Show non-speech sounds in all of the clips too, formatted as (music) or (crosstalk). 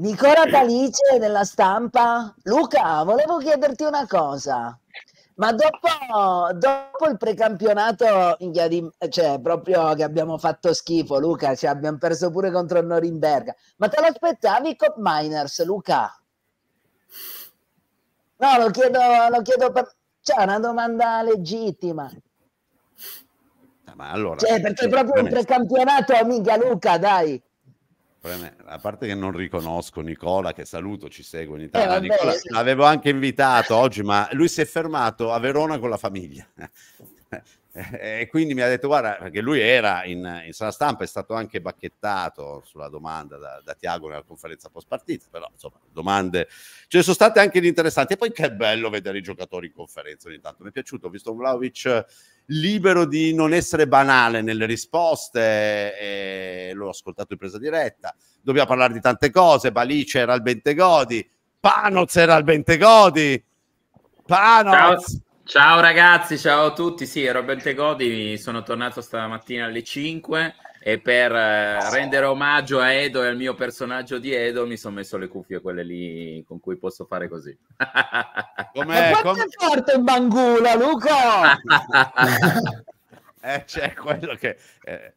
Nicola Talice della stampa. Luca, volevo chiederti una cosa. Ma dopo, dopo il precampionato, cioè proprio che abbiamo fatto schifo, Luca, cioè abbiamo perso pure contro Norimberga. Ma te l'aspettavi Cop Miners, Luca? No, lo chiedo, lo chiedo per... Cioè, una domanda legittima. Ah, ma allora, cioè, perché proprio il precampionato, amica Luca, dai a parte che non riconosco Nicola, che saluto, ci seguo in eh, Italia. Eh, Nicola, l'avevo anche invitato oggi, ma lui si è fermato a Verona con la famiglia. (laughs) e quindi mi ha detto, guarda, perché lui era in, in sala stampa, è stato anche bacchettato sulla domanda da, da Tiago nella conferenza post partita, però insomma, domande ce cioè, ne sono state anche interessanti. E poi che bello vedere i giocatori in conferenza ogni tanto, mi è piaciuto, ho visto Vlaovic libero di non essere banale nelle risposte, l'ho ascoltato in presa diretta, dobbiamo parlare di tante cose, Balice era al Bentegodi, Panoz era al Bentegodi, Panoz... Ciao. Ciao ragazzi, ciao a tutti. Sì, ero a Bentegodi, sono tornato stamattina alle 5 e per eh, rendere omaggio a Edo e al mio personaggio di Edo mi sono messo le cuffie quelle lì con cui posso fare così. (laughs) Com'è, Ma quanto com... forte in Bangula, Luca! (laughs) eh, c'è quello che... Eh,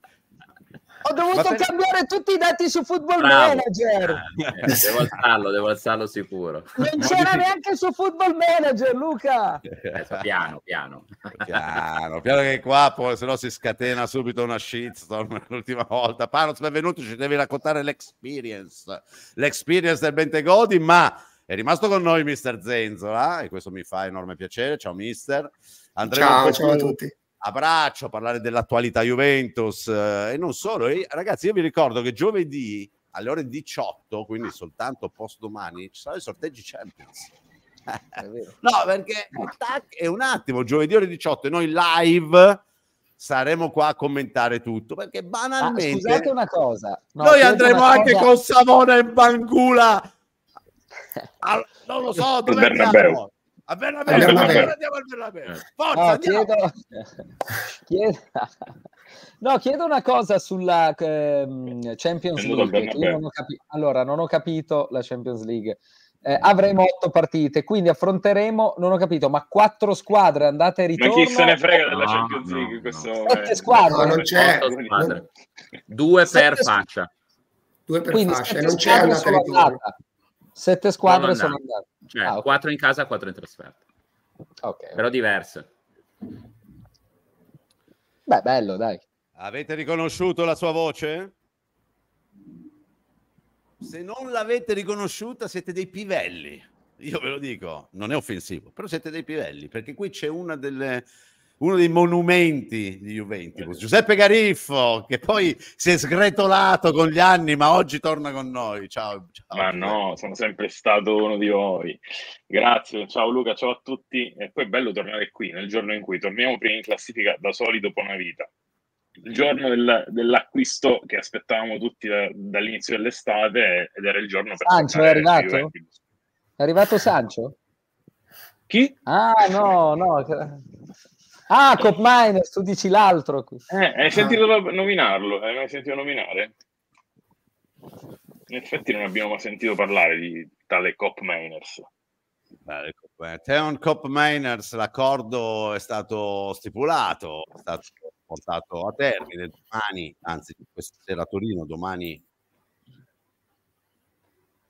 ho dovuto per... cambiare tutti i dati su Football Bravo. Manager. Eh, eh, devo alzarlo, devo alzarlo sicuro. Non c'era neanche su Football Manager, Luca. Eh, piano, piano. Piano, piano che qua, poi, se no si scatena subito una shitstorm (laughs) l'ultima volta. Panos, benvenuto, ci devi raccontare l'experience. L'experience del Bentegodi, ma è rimasto con noi mister Zenzola e questo mi fa enorme piacere. Ciao mister. Andremo ciao, ciao a tutti abbraccio, a parlare dell'attualità Juventus eh, e non solo. E, ragazzi, io vi ricordo che giovedì alle ore 18, quindi ah. soltanto post domani, ci saranno i sorteggi Champions. (laughs) no, perché eh. tac, è un attimo, giovedì ore 18 e noi live saremo qua a commentare tutto perché banalmente ah, scusate una cosa no, noi andremo anche cosa... con Savona e Bangula (laughs) al, non lo so dove andiamo? A Bernabeu, a Bernabeu. andiamo al Bernabeu. Eh. Forza, no, chiedo... (laughs) chiedo... no, chiedo una cosa sulla eh, Champions League. Non capi... Allora, non ho capito la Champions League. Eh, avremo otto partite, quindi affronteremo, non ho capito, ma quattro squadre andate e ritorno. Ma chi se ne frega della no, Champions League? No, questo no. Sette squadre. No, non c'è. Squadre. Due per sette faccia. Due per quindi faccia, non c'è andata e ritorno. Data. Sette squadre andate. sono andate. Cioè, ah, okay. quattro in casa, quattro in trasferta. Ok. Però diverse. Beh, bello, dai. Avete riconosciuto la sua voce? Se non l'avete riconosciuta siete dei pivelli. Io ve lo dico, non è offensivo, però siete dei pivelli, perché qui c'è una delle uno dei monumenti di Juventus, Giuseppe Gariffo, che poi si è sgretolato con gli anni, ma oggi torna con noi. Ciao. ciao. Ma no, sono sempre stato uno di voi. Grazie, ciao Luca, ciao a tutti. E poi è bello tornare qui nel giorno in cui torniamo prima in classifica da soli dopo una vita. Il giorno del, dell'acquisto che aspettavamo tutti da, dall'inizio dell'estate ed era il giorno per Sancho è arrivato? È arrivato Sancho? Chi? Ah no, no. Ah, Cop Miners, tu dici l'altro. Eh, hai ah. sentito ah. nominarlo? Hai mai sentito nominare? In effetti non abbiamo mai sentito parlare di tale Cop Miners. Teon Cop Miners, l'accordo è stato stipulato, è stato portato a termine domani, anzi questa sera a Torino, domani.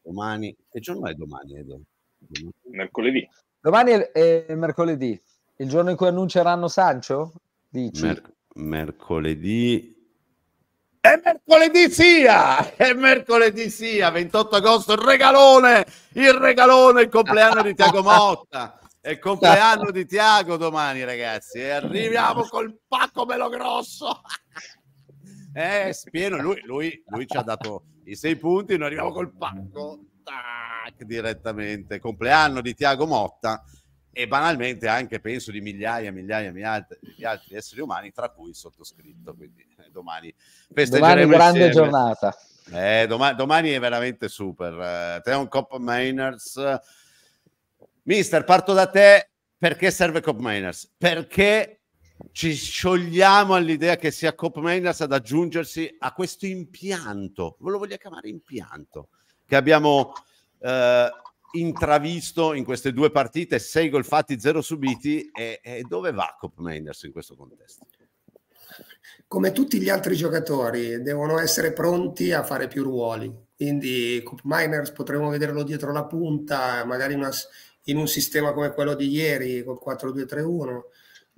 Domani, che giorno è domani? Edo? Mercoledì. Domani è, è mercoledì. Il giorno in cui annunceranno Sancho? Dici? Mer- mercoledì e mercoledì sia, e mercoledì sia, 28 agosto, il regalone, il regalone, il compleanno di Tiago Motta, è il compleanno di Tiago domani ragazzi, e arriviamo col pacco bello grosso. (laughs) Eh, spieno, lui, lui, lui ci ha dato i sei punti, noi arriviamo col pacco, tac, direttamente, compleanno di Tiago Motta, e banalmente anche penso di migliaia e migliaia di altri, altri esseri umani, tra cui il sottoscritto. Quindi eh, domani festeggeremo. Domani grande insieme. giornata. Eh, domani, domani, è veramente super. Uh, Theon Cop Miners. Mister, parto da te. Perché serve Cop Miners? Perché ci sciogliamo all'idea che sia Cop Miners ad aggiungersi a questo impianto, ve lo voglio chiamare impianto, che abbiamo eh, intravisto in queste due partite, sei gol fatti, zero subiti, e, e, dove va Cop Menders in questo contesto? Come tutti gli altri giocatori, devono essere pronti a fare più ruoli. Quindi Cop Miners potremmo vederlo dietro la punta, magari una, in un sistema come quello di ieri col 4-2-3-1.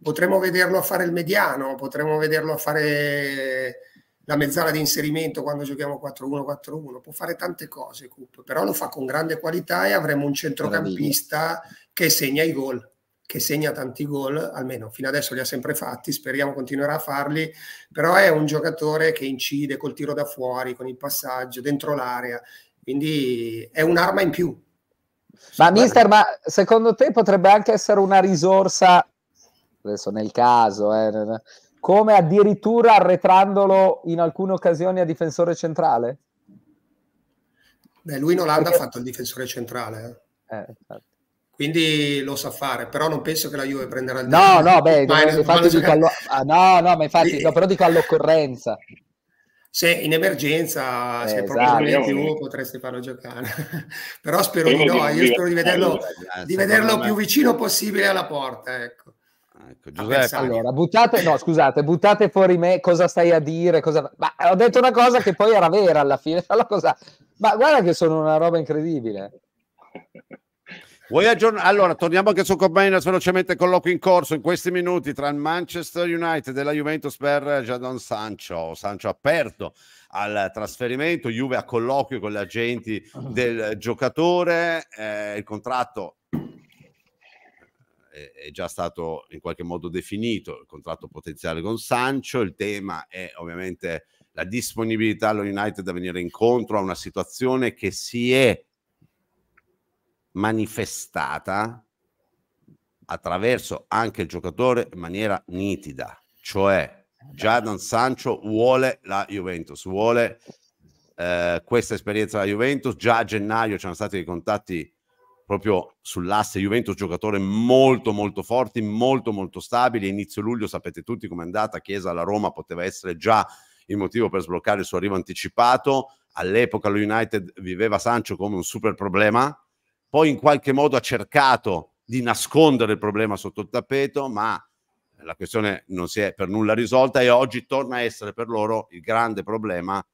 Potremmo vederlo a fare il mediano, potremmo vederlo a fare la mezzala di inserimento quando giochiamo 4-1-4-1, può fare tante cose Coop, però lo fa con grande qualità e avremo un centrocampista che segna i gol, che segna tanti gol, almeno fino adesso li ha sempre fatti, speriamo continuerà a farli, però è un giocatore che incide col tiro da fuori, con il passaggio, dentro l'area, quindi è un'arma in più. Ma mister, ma secondo te potrebbe anche essere una risorsa, adesso nel caso, eh, come addirittura arretrandolo in alcune occasioni a difensore centrale? Beh, lui in Olanda Perché... ha fatto il difensore centrale. Eh. Eh, Quindi lo sa fare, però non penso che la Juve prenderà il No, no, beh, ma infatti domani... dico allo... ah, no, no, ma infatti, no, però dico all'occorrenza. Se in emergenza, eh, se esatto. proprio non più, potresti farlo giocare. (laughs) però spero Prima di no, io spero di vederlo, eh, di vederlo più vicino possibile alla porta, ecco. Ecco, ah, Giuseppe. Allora, buttate, no, scusate, buttate fuori me cosa stai a dire. Cosa... Ma ho detto una cosa che poi era vera alla fine. (laughs) Cosa... Ma guarda che sono una roba incredibile. (laughs) Vuoi aggiornare? Allora, torniamo anche su Cobain velocemente colloquio in corso in questi minuti tra il Manchester United e la Juventus per Jadon Sancho. Sancho aperto al trasferimento, Juve a colloquio con gli agenti del giocatore, eh, il contratto è già stato in qualche modo definito il contratto potenziale con Sancho, il tema è ovviamente la disponibilità allo United a venire incontro a una situazione che si è manifestata attraverso anche il giocatore in maniera nitida, cioè eh Jadon Sancho vuole la Juventus, vuole eh, questa esperienza della Juventus, già a gennaio c'erano stati dei contatti proprio sull'asse Juventus, giocatore molto molto forti, molto molto stabili. Inizio luglio sapete tutti com'è andata, Chiesa alla Roma poteva essere già il motivo per sbloccare il suo arrivo anticipato. All'epoca lo United viveva Sancho come un super problema, poi in qualche modo ha cercato di nascondere il problema sotto il tappeto, ma la questione non si è per nulla risolta e oggi torna a essere per loro il grande problema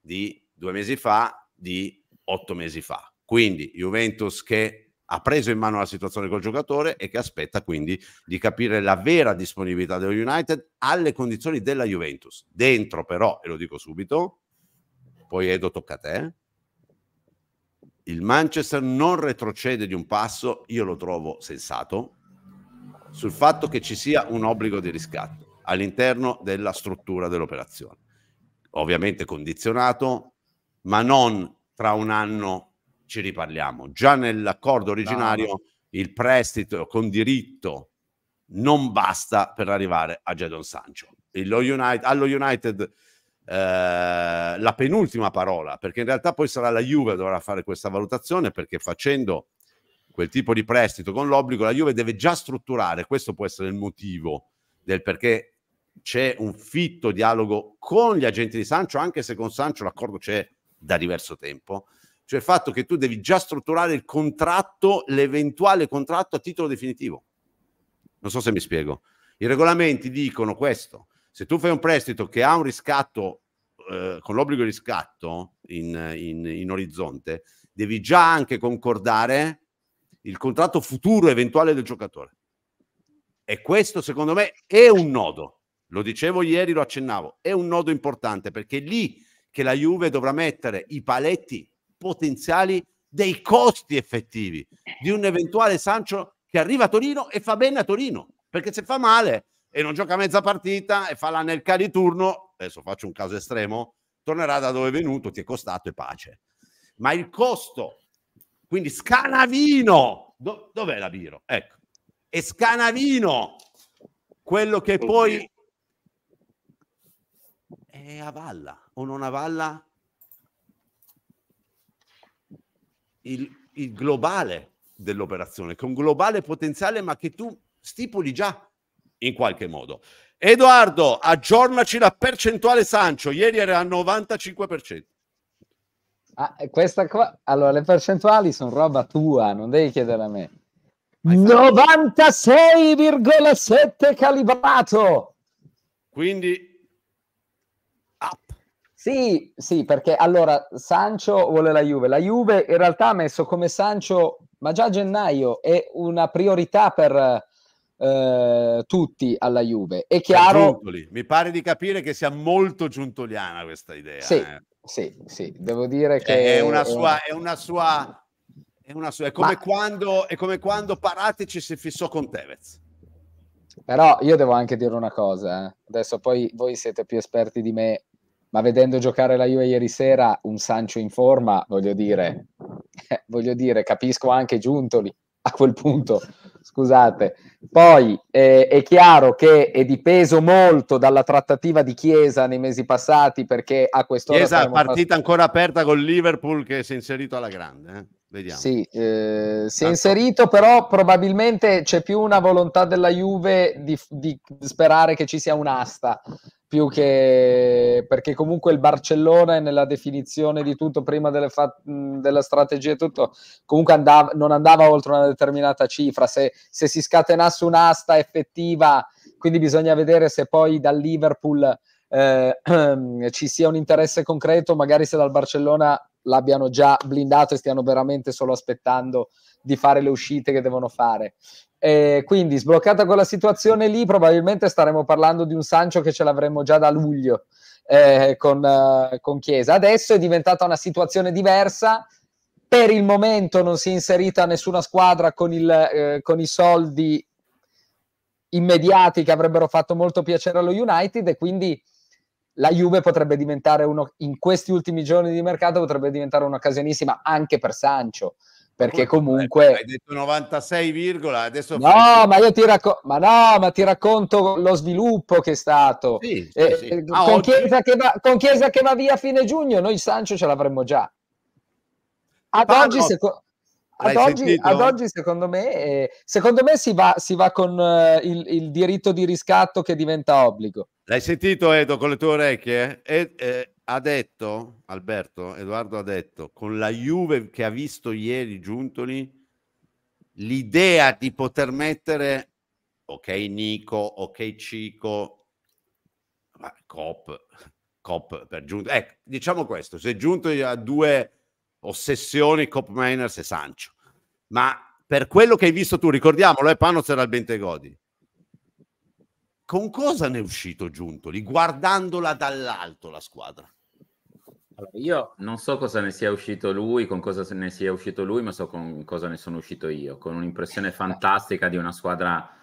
di due mesi fa, di otto mesi fa quindi Juventus che ha preso in mano la situazione col giocatore e che aspetta quindi di capire la vera disponibilità dello United alle condizioni della Juventus. Dentro però, e lo dico subito, poi Edo tocca a te, il Manchester non retrocede di un passo, io lo trovo sensato, sul fatto che ci sia un obbligo di riscatto all'interno della struttura dell'operazione. Ovviamente condizionato, ma non tra un anno ci riparliamo. Già nell'accordo originario no, il prestito con diritto non basta per arrivare a Jadon Sancho. United, allo United eh, la penultima parola, perché in realtà poi sarà la Juve che dovrà fare questa valutazione, perché facendo quel tipo di prestito con l'obbligo, la Juve deve già strutturare, questo può essere il motivo del perché c'è un fitto dialogo con gli agenti di Sancho, anche se con Sancho l'accordo c'è da diverso tempo, cioè il fatto che tu devi già strutturare il contratto, l'eventuale contratto a titolo definitivo. Non so se mi spiego. I regolamenti dicono questo. Se tu fai un prestito che ha un riscatto, eh, con l'obbligo di riscatto in, in, in orizzonte, devi già anche concordare il contratto futuro eventuale del giocatore. E questo secondo me è un nodo. Lo dicevo ieri, lo accennavo, è un nodo importante perché è lì che la Juve dovrà mettere i paletti potenziali dei costi effettivi di un eventuale Sancho che arriva a Torino e fa bene a Torino, perché se fa male e non gioca mezza partita e fa l'anelca di turno, adesso faccio un caso estremo, tornerà da dove è venuto, ti è costato e pace. Ma il costo, quindi Scanavino, do, dov'è la Biro? Ecco, è Scanavino quello che poi è a valla o non a valla il, il globale dell'operazione, che è un globale potenziale ma che tu stipuli già in qualche modo. Edoardo, aggiornaci la percentuale Sancio, ieri era al 95%. Ah, questa qua, allora le percentuali sono roba tua, non devi chiedere a me. 96,7 calibrato. Quindi sì, sì, perché allora Sancho vuole la Juve. La Juve in realtà ha messo come Sancho, ma già a gennaio, è una priorità per eh, tutti alla Juve. È chiaro... Giuntoli. Mi pare di capire che sia molto giuntoliana questa idea. Sì, eh. sì, sì, devo dire cioè, che... È una sua... È una sua... È, una sua... è come, ma... quando, è come quando Paratici si fissò con Tevez. Però io devo anche dire una cosa, eh. adesso poi voi siete più esperti di me ma vedendo giocare la Juve ieri sera un Sancho in forma, voglio dire, eh, voglio dire capisco anche Giuntoli (laughs) a quel punto, scusate. Poi eh, è chiaro che è dipeso molto dalla trattativa di Chiesa nei mesi passati perché a quest'ora... Chiesa partita fatto... ancora aperta con Liverpool che si è inserito alla grande. Eh? Vediamo. Sì, eh, si è inserito, però probabilmente c'è più una volontà della Juve di, di, sperare che ci sia un'asta, più che perché comunque il Barcellona nella definizione di tutto prima delle fa- della strategia e tutto, comunque andava, non andava oltre una determinata cifra. Se, se si scatenasse un'asta effettiva, quindi bisogna vedere se poi dal Liverpool eh, (clears throat) ci sia un interesse concreto, magari se dal Barcellona l'abbiano già blindato e stiano veramente solo aspettando di fare le uscite che devono fare. E quindi sbloccata quella situazione lì, probabilmente staremo parlando di un Sancio che ce l'avremmo già da luglio eh, con, eh, con Chiesa. Adesso è diventata una situazione diversa. Per il momento non si è inserita nessuna squadra con, il, eh, con i soldi immediati che avrebbero fatto molto piacere allo United e quindi la Juve potrebbe diventare uno, in questi ultimi giorni di mercato potrebbe diventare un'occasionissima anche per Sancio, perché comunque... Hai detto 96, adesso... No, fai... ma io ti, racco... ma no, ma ti racconto lo sviluppo che è stato. Sì, eh, sì. Eh, ah, con, oggi... chiesa va, con, chiesa che va, via a fine giugno, noi Sancio ce l'avremmo già. Ad Parlo... oggi, secondo ad oggi, ad oggi, secondo me, eh, secondo me si, va, si va con eh, il, il, diritto di riscatto che diventa obbligo. L'hai sentito Edo con le tue orecchie? E, eh, eh, ha detto Alberto, Edoardo ha detto, con la Juve che ha visto ieri Giuntoli, l'idea di poter mettere, ok Nico, ok Cico, ma Cop, Cop per Giuntoli. Ecco, diciamo questo, se Giuntoli ha due ossessioni Cop Miners e Sancho. Ma per quello che hai visto tu, ricordiamolo, eh, Pano c'era il Bentegodi. Con cosa ne è uscito Giuntoli, guardandola dall'alto la squadra? Allora, io non so cosa ne sia uscito lui, con cosa ne sia uscito lui, ma so con cosa ne sono uscito io, con un'impressione eh. fantastica di una squadra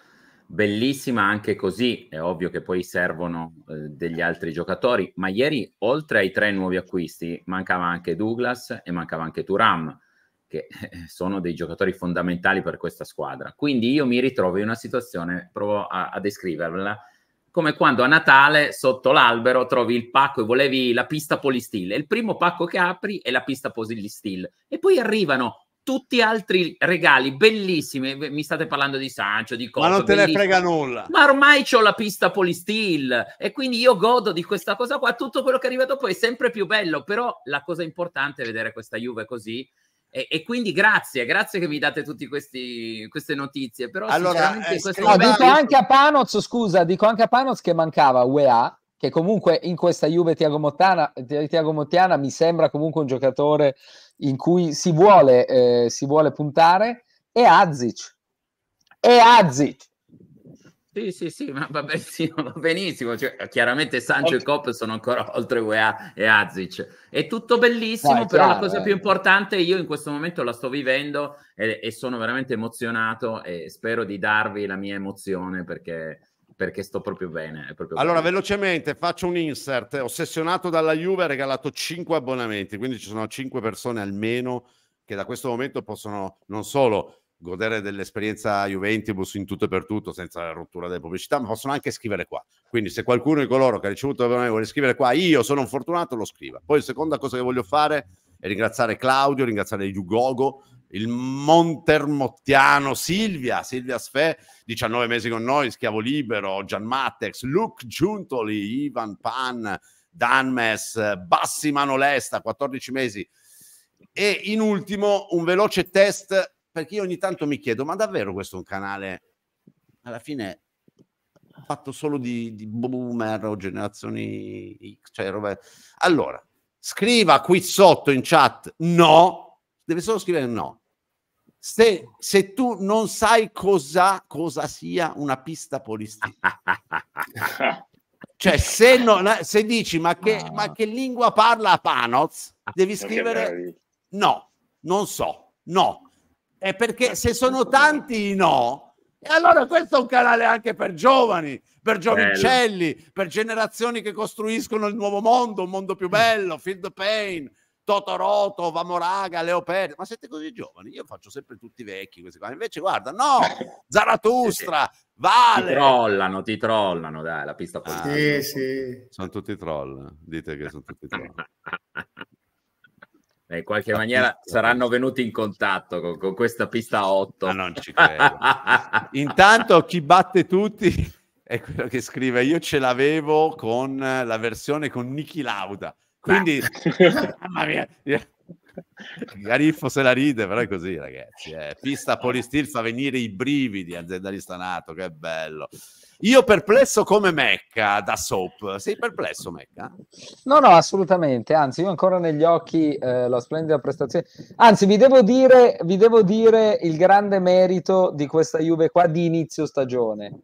bellissima anche così, è ovvio che poi servono eh, degli altri giocatori, ma ieri oltre ai tre nuovi acquisti mancava anche Douglas e mancava anche Turam, che (laughs) sono dei giocatori fondamentali per questa squadra. Quindi io mi ritrovo in una situazione, provo a, a descriverla, come quando a Natale sotto l'albero trovi il pacco e volevi la pista polistile. Il primo pacco che apri è la pista polistile e poi arrivano tutti altri regali bellissimi. Mi state parlando di Sancho, di Coppa. Ma non te bellissimi. ne frega nulla. Ma ormai ho la pista polistil e quindi io godo di questa cosa qua. Tutto quello che arriva dopo è sempre più bello, però la cosa importante è vedere questa Juve così. E, e quindi grazie, grazie che mi date tutte queste notizie. Però allora, eh, no, dico anche a Panoz, scusa, dico anche a Panoz che mancava UEA, che comunque in questa Juve Tiago Mottana, Tiago Mottiana mi sembra comunque un giocatore in cui si vuole, eh, si vuole puntare è Azic. È Azic. Sì, sì, sì, ma (laughs) va, benissimo, Cioè, chiaramente Sancho okay. e Cop sono ancora (laughs) oltre UEA e Azic. È tutto bellissimo, no, però chiaro, la cosa eh. più importante, io in questo momento la sto vivendo e, e, sono veramente emozionato e spero di darvi la mia emozione perché perché sto proprio bene. Proprio allora, bene. velocemente faccio un insert. Ossessionato dalla Juve ha regalato 5 abbonamenti, quindi ci sono 5 persone almeno che da questo momento possono non solo godere dell'esperienza Juventus in tutto e per tutto senza rottura delle pubblicità, ma possono anche scrivere qua. Quindi se qualcuno di coloro che ha ricevuto l'abbonamento vuole scrivere qua, io sono un fortunato, lo scriva. Poi la seconda cosa che voglio fare è ringraziare Claudio, ringraziare Jugogo il Montermottiano Silvia, Silvia Sfè, 19 mesi con noi, Schiavo Libero, Gian Mattex, Luke Giuntoli, Ivan Pan, Danmes, Bassi Manolesta, 14 mesi. E in ultimo un veloce test, perché io ogni tanto mi chiedo, ma davvero questo è un canale alla fine fatto solo di, di boomer o generazioni X? Cioè, roba... Allora, scriva qui sotto in chat no deve solo scrivere no. Se, se tu non sai cosa, cosa sia una pista polistica, cioè se, non, se dici ma che, ma che, lingua parla Panoz, devi scrivere no, non so, no. È perché se sono tanti i no, e allora questo è un canale anche per giovani, per giovincelli, per generazioni che costruiscono il nuovo mondo, un mondo più bello, feel the pain, Totoroto, Vamoraga, Leoperdi, ma siete così giovani, io faccio sempre tutti vecchi questi qua, invece guarda, no, (laughs) Zaratustra, Vale. Ti trollano, ti trollano, dai, la pista politica. Ah, sì, sì. Sono tutti troll, dite che sono tutti troll. (laughs) Eh, in qualche la maniera pista. saranno venuti in contatto con, con questa pista 8. Ma non ci credo. (laughs) Intanto chi batte tutti è quello che scrive io ce l'avevo con la versione con Niki Lauda quindi, (laughs) mamma mia, Gariffo se la ride, però è così, ragazzi. Eh. Pista Polistil fa venire i brividi al aziendalista nato, che bello. Io perplesso come Mecca da Soap. Sei perplesso, Mecca? No, no, assolutamente. Anzi, io ancora negli occhi eh, la splendida prestazione. Anzi, vi devo, dire, vi devo dire il grande merito di questa Juve qua di inizio stagione,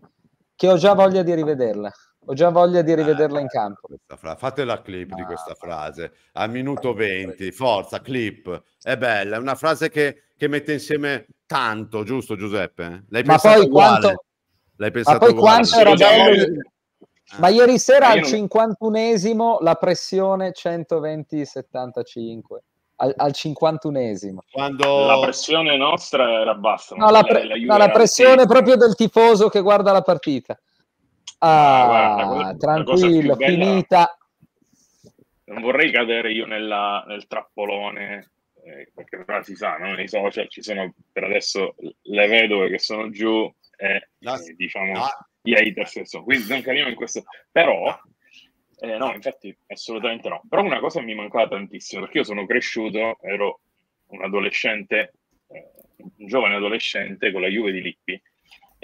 che ho già voglia di rivederla. Ho già voglia di eh, rivederla in eh, campo. fate la clip ah. di questa frase al minuto 20. Forza, clip. È bella, è una frase che, che mette insieme tanto, giusto Giuseppe? L'hai pensato poi quanto... L'hai pensato Ma poi quanto era bello... Ah. Ma ieri sera al 51esimo la pressione 120-75. Al, al 51esimo. Quando... La pressione nostra era bassa. No, la, pre- la, la, no, la pressione proprio del tifoso che guarda la partita. Ah, ah guarda, tranquillo, bella... finita. Non vorrei cadere io nella, nel trappolone, eh, perché però si sa, no? nei social ci sono per adesso le vedove che sono giù e no, eh, diciamo no. gli haters che sono. Quindi non cadiamo in questo. Però, eh, no, infatti assolutamente no. Però una cosa mi mancava tantissimo, perché io sono cresciuto, ero un adolescente, eh, un giovane adolescente con la Juve di Lippi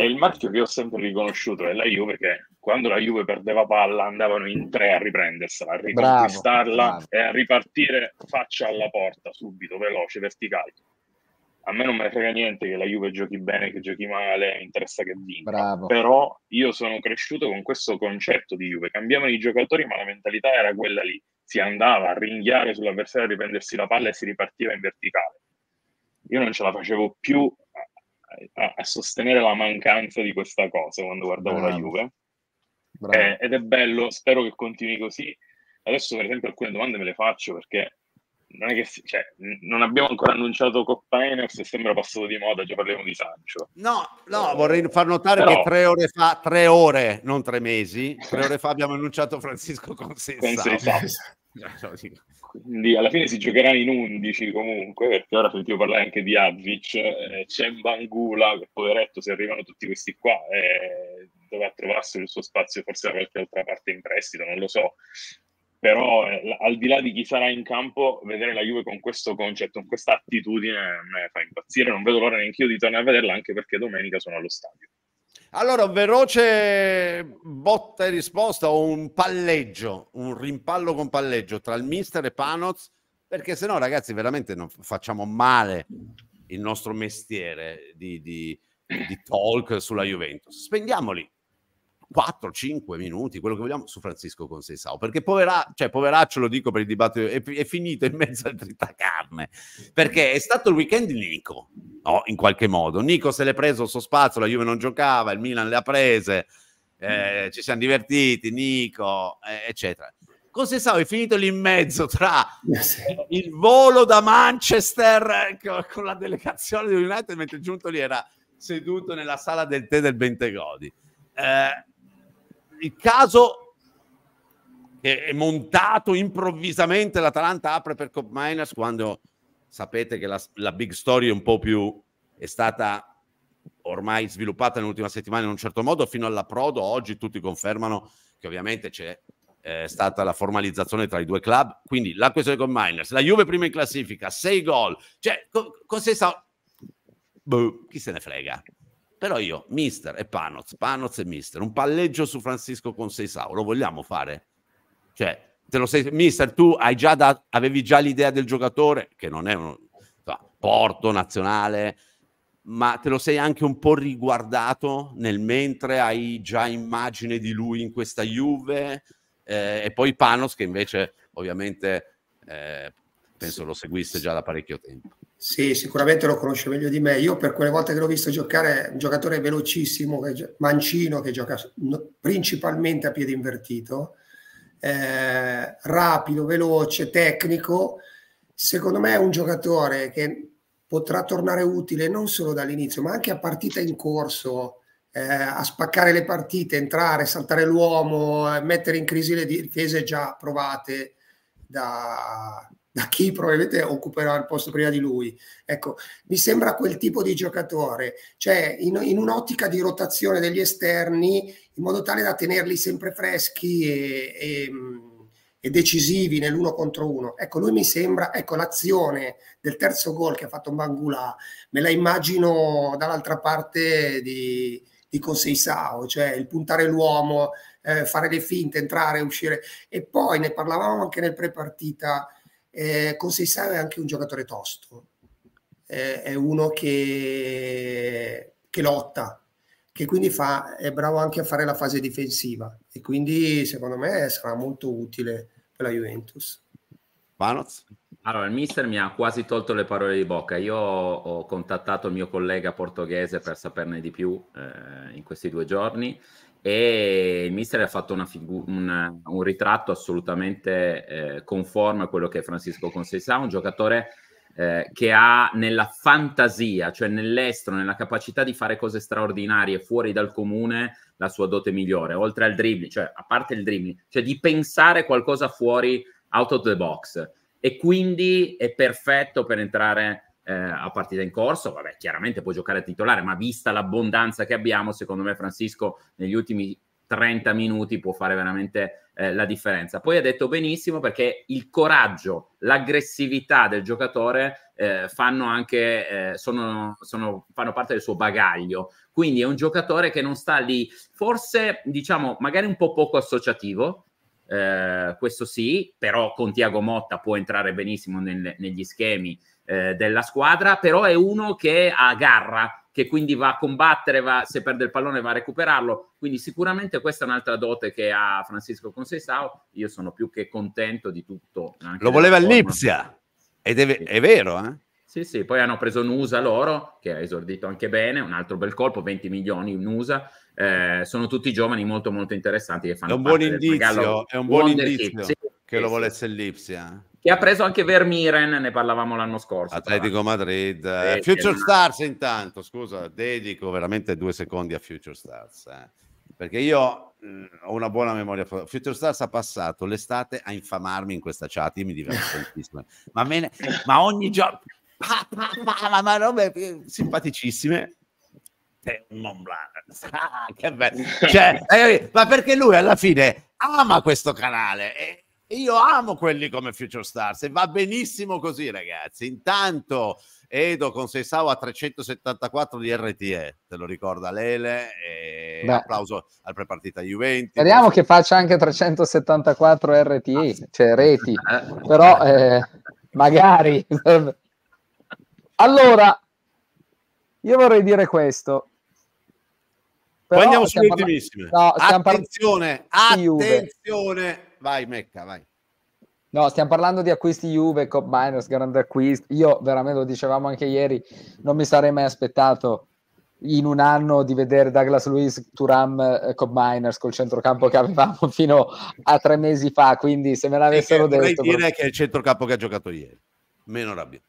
è il marchio che ho sempre riconosciuto della Juve che quando la Juve perdeva palla andavano in tre a riprendersela, a riconquistarla bravo, e a ripartire faccia alla porta subito, veloce, verticale. A me non me ne frega niente che la Juve giochi bene, che giochi male, mi interessa che vinca. Bravo. Però io sono cresciuto con questo concetto di Juve. Cambiavano i giocatori, ma la mentalità era quella lì. Si andava a ringhiare sull'avversario, a riprendersi la palla e si ripartiva in verticale. Io non ce la facevo più a, a, sostenere la mancanza di questa cosa quando guardavo Bravo. la ah, Juve. Bravo. Eh, ed è bello, spero che continui così. Adesso, per esempio, alcune domande me le faccio perché non è che si, cioè, non abbiamo ancora annunciato Coppa Enex e sembra passato di moda, già parliamo di Sancho. No, no, eh, vorrei far notare Però, che tre ore fa, tre ore, non tre mesi, tre ore fa abbiamo annunciato Francisco Consensano. Consensano. (laughs) (laughs) Eh, Quindi alla fine si giocherà in 11 comunque, perché ora sentivo parlare anche di Avvic, eh, c'è Mbangula, poveretto se arrivano tutti questi qua, eh, dovrà trovarsi il suo spazio forse da qualche altra parte in prestito, non lo so. Però eh, al di là di chi sarà in campo, vedere la Juve con questo concetto, con questa attitudine, a me fa impazzire, non vedo l'ora neanche io di tornare a vederla, anche perché domenica sono allo stadio. Allora, veloce botta e risposta o un palleggio, un rimpallo con palleggio tra il mister e Panoz, perché se no ragazzi veramente non facciamo male il nostro mestiere di, di, di talk sulla Juventus. Spendiamoli 4-5 minuti, quello che vogliamo, su Francisco Consensao, perché povera, cioè, poveraccio lo dico per il dibattito, è, è finito in mezzo al tritacarne, perché è stato il weekend di Nico, no? in qualche modo. Nico se l'è preso il suo spazio, la Juve non giocava, il Milan le ha prese, eh, mm. ci siamo divertiti, Nico, eh, eccetera. Consensao è finito lì in mezzo tra (laughs) il volo da Manchester con la delegazione di United mentre giunto lì era seduto nella sala del tè del Bentegodi. Eh, il caso che è montato improvvisamente, l'Atalanta apre per Cop Miners quando sapete che la, la big story è un po' più è stata ormai sviluppata nell'ultima settimana in un certo modo fino alla Prodo. Oggi tutti confermano che ovviamente c'è eh, stata la formalizzazione tra i due club. Quindi la questione con Miners, la Juve prima in classifica, 6 gol. Cioè, co- cosa sta... Boh, chi se ne frega? Però io, Mister e Panoz, Panoz e Mister, un palleggio su Francisco con Conseisao, lo vogliamo fare? Cioè, te lo sei, Mister, tu hai già da, avevi già l'idea del giocatore, che non è un porto nazionale, ma te lo sei anche un po' riguardato nel mentre hai già immagine di lui in questa Juve, eh, e poi Panos che invece ovviamente eh, penso lo seguisse già da parecchio tempo. Sì, sicuramente lo conosce meglio di me. Io per quelle volte che l'ho visto giocare è un giocatore velocissimo, mancino, che gioca principalmente a piede invertito, eh, rapido, veloce, tecnico. Secondo me è un giocatore che potrà tornare utile non solo dall'inizio, ma anche a partita in corso, eh, a spaccare le partite, entrare, saltare l'uomo, eh, mettere in crisi le difese già provate da, da chi probabilmente occuperà il posto prima di lui. Ecco, mi sembra quel tipo di giocatore, cioè in, in un'ottica di rotazione degli esterni in modo tale da tenerli sempre freschi e, e, e decisivi nell'uno contro uno. Ecco, lui mi sembra, ecco l'azione del terzo gol che ha fatto Mangula, me la immagino dall'altra parte di, di Conseisao, cioè il puntare l'uomo, eh, fare le finte, entrare, uscire. E poi ne parlavamo anche nel pre-partita eh, con Seisao è anche un giocatore tosto, eh, è uno che, che, lotta, che quindi fa, è bravo anche a fare la fase difensiva e quindi secondo me sarà molto utile per la Juventus. Vanoz? Allora, il mister mi ha quasi tolto le parole di bocca. Io ho contattato il mio collega portoghese per saperne di più eh, in questi due giorni e il mister ha fatto figu- un, un, ritratto assolutamente eh, conforme a quello che Francisco Conceição, un giocatore eh, che ha nella fantasia, cioè nell'estro, nella capacità di fare cose straordinarie fuori dal comune, la sua dote migliore, oltre al dribbling, cioè a parte il dribbling, cioè di pensare qualcosa fuori, out of the box. E quindi è perfetto per entrare eh, a partita in corso, vabbè, chiaramente può giocare a titolare, ma vista l'abbondanza che abbiamo, secondo me Francisco negli ultimi 30 minuti può fare veramente eh, la differenza. Poi ha detto benissimo perché il coraggio, l'aggressività del giocatore eh, fanno anche eh, sono, sono, fanno parte del suo bagaglio. Quindi è un giocatore che non sta lì, forse diciamo magari un po' poco associativo. Eh, questo sì, però con Tiago Motta può entrare benissimo nel, negli schemi eh, della squadra, però è uno che ha garra, che quindi va a combattere, va, se perde il pallone va a recuperarlo. Quindi sicuramente questa è un'altra dote che ha Francisco Conceição. Io sono più che contento di tutto. Lo voleva forma. Lipsia, ed è, è vero, eh? Sì, sì, poi hanno preso Nusa loro, che ha esordito anche bene, un altro bel colpo, 20 milioni Nusa. Eh, sono tutti giovani molto molto interessanti che fanno è un buon indizio, è un buon indizio che, che lo volesse Lipsia. Che ha preso anche Vermiren, ne parlavamo l'anno scorso. Atletico Madrid. Eh, Future esatto. Stars intanto, scusa, dedico veramente due secondi a Future Stars. Eh. Perché io mh, mm, ho una buona memoria. Future Stars ha passato l'estate a infamarmi in questa chat, io mi diverto (laughs) tantissimo. Ma, ne, ma ogni giorno... Ah, ah, ah, ma robe eh, simpaticissime ah, che bello. Cioè, (laughs) eh, ma perché lui alla fine ama questo canale e, io amo quelli come Future Stars e va benissimo così, ragazzi. Intanto Edo con Seisao a 374 di RTE, te lo ricorda Lele. E Beh. applauso al prepartita Juventus. Speriamo che faccia anche 374 RTE, cioè reti, però eh, magari. allora, io vorrei dire questo. Però Poi andiamo sulle ultimissime. No, attenzione, attenzione, vai Mecca, vai. No, stiamo parlando di acquisti Juve, Cop Miners, grande acquisto. Io veramente lo dicevamo anche ieri, non mi sarei mai aspettato in un anno di vedere Douglas Luiz, Turam, eh, Cop Miners col centrocampo che avevamo (laughs) fino a tre mesi fa. Quindi se me l'avessero detto... Vorrei dire però... che è il centrocampo che ha giocato ieri, meno rabbia.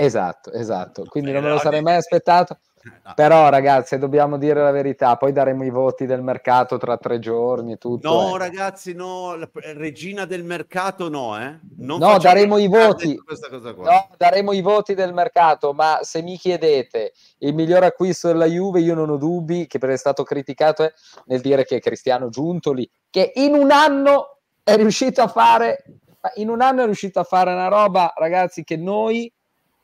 Esatto, esatto. Quindi eh, non me lo sarei mai aspettato. Però ragazzi, dobbiamo dire la verità, poi daremo i voti del mercato tra tre giorni. Tutto, no, eh. ragazzi, no, la regina del mercato no, eh. Non no, daremo i voti. No, daremo i voti del mercato, ma se mi chiedete il miglior acquisto della Juve, io non ho dubbi che per è stato criticato eh, nel dire che Cristiano Giuntoli, che in un anno è riuscito a fare in un anno è riuscito a fare una roba, ragazzi, che noi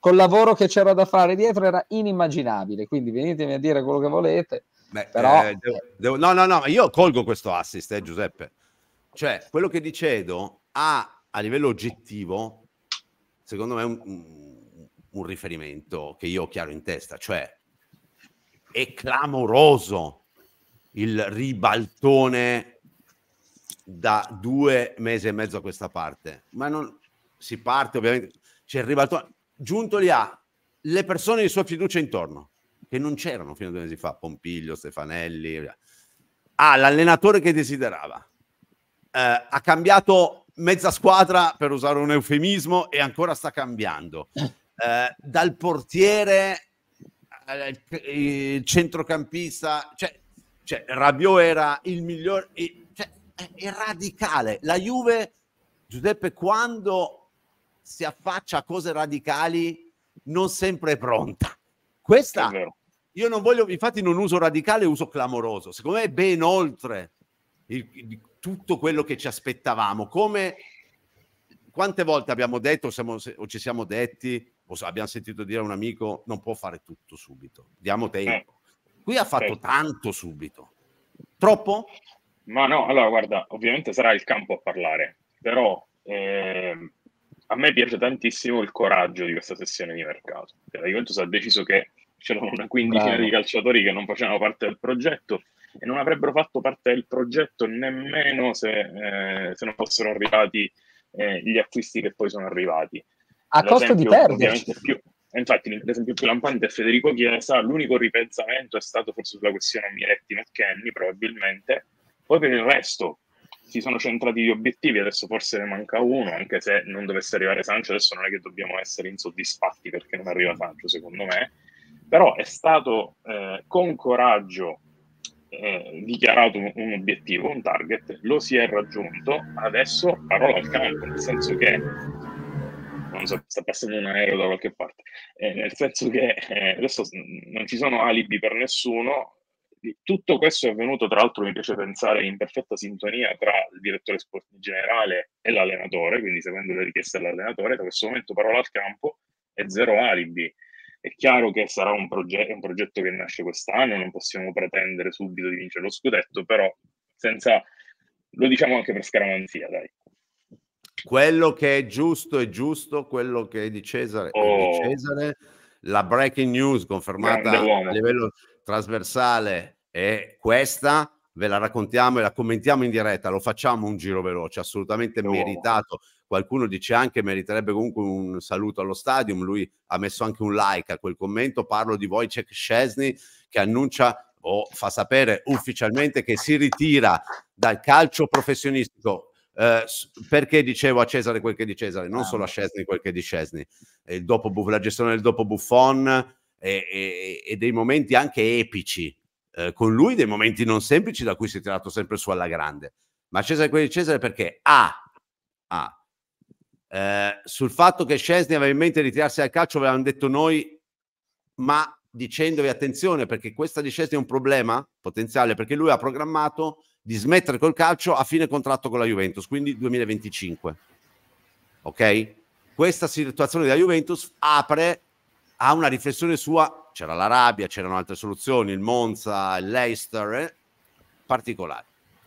col lavoro che c'era da fare dietro era inimmaginabile. Quindi venitemi a dire quello che volete. Beh, però... eh, devo, devo, no, no, no, io colgo questo assist, eh, Giuseppe. Cioè, quello che dicevo ha a livello oggettivo, secondo me, un, un, un riferimento che io ho chiaro in testa. Cioè, è clamoroso il ribaltone da due mesi e mezzo a questa parte. Ma non si parte ovviamente, c'è il ribaltone. Giuntoli ha le persone di sua fiducia intorno, che non c'erano fino a due mesi fa, Pompiglio, Stefanelli, ha ah, l'allenatore che desiderava, eh, ha cambiato mezza squadra per usare un eufemismo e ancora sta cambiando. Eh, dal portiere al eh, centrocampista, cioè, cioè Rabiot era il migliore, cioè, è radicale. La Juve, Giuseppe, quando si affaccia a cose radicali non sempre pronta. Questa io non voglio, infatti non uso radicale, uso clamoroso. Secondo me è ben oltre il, il, tutto quello che ci aspettavamo. Come quante volte abbiamo detto siamo, o ci siamo detti o abbiamo sentito dire a un amico non può fare tutto subito, diamo tempo. Eh, Qui ha fatto certo. tanto subito. Troppo? Ma no, allora guarda, ovviamente sarà il campo a parlare, però eh, a me piace tantissimo il coraggio di questa sessione di mercato. Cioè, la Juventus ha deciso che c'erano una quindicina Bravo. di calciatori che non facevano parte del progetto e non avrebbero fatto parte del progetto nemmeno se, eh, se non fossero arrivati eh, gli acquisti che poi sono arrivati. A costo di perderci. infatti, l'esempio più lampante è Federico Chiesa. L'unico ripensamento è stato forse sulla questione Miretti McKenny, probabilmente. Poi per il resto, si sono centrati gli obiettivi, adesso forse ne manca uno, anche se non dovesse arrivare Sancho, adesso non è che dobbiamo essere insoddisfatti perché non arriva Sancho, secondo me, però è stato eh, con coraggio eh, dichiarato un, un, obiettivo, un target, lo si è raggiunto, adesso parola al campo, nel senso che non so, sta passando un aereo da qualche parte, eh, nel senso che eh, adesso non ci sono alibi per nessuno, tutto questo è avvenuto, tra l'altro mi piace pensare, in perfetta sintonia tra il direttore sport generale e l'allenatore, quindi seguendo le richieste dell'allenatore, da questo momento parola al campo e zero alibi. È chiaro che sarà un, proget- un progetto che nasce quest'anno, non possiamo pretendere subito di vincere lo scudetto, però senza... lo diciamo anche per scaramanzia, dai. Quello che è giusto è giusto, quello che è di Cesare oh. è di oh. Cesare. La breaking news confermata a livello trasversale e questa ve la raccontiamo e la commentiamo in diretta, lo facciamo un giro veloce, assolutamente no. meritato. Qualcuno dice anche meriterebbe comunque un saluto allo stadium, lui ha messo anche un like a quel commento, parlo di Wojciech Szczesny che annuncia o fa sapere ufficialmente che si ritira dal calcio professionistico. Eh, perché dicevo a Cesare quel che di Cesare, non ah, solo a Scesni quel che di Scesni, la gestione del dopo Buffon eh, e, e, e dei momenti anche epici eh, con lui dei momenti non semplici da cui si è tirato sempre su alla grande. Ma Cesare quelli di Cesare perché A, A eh, sul fatto che Scesni aveva in mente di tirarsi al calcio, avevamo detto noi, ma dicendovi attenzione perché questa di Scesni è un problema potenziale perché lui ha programmato di smettere col calcio a fine contratto con la Juventus, quindi 2025. Ok? Questa situazione della Juventus apre a una riflessione sua c'era l'Arabia, c'erano altre soluzioni, il Monza, il Leicester, eh? particolari.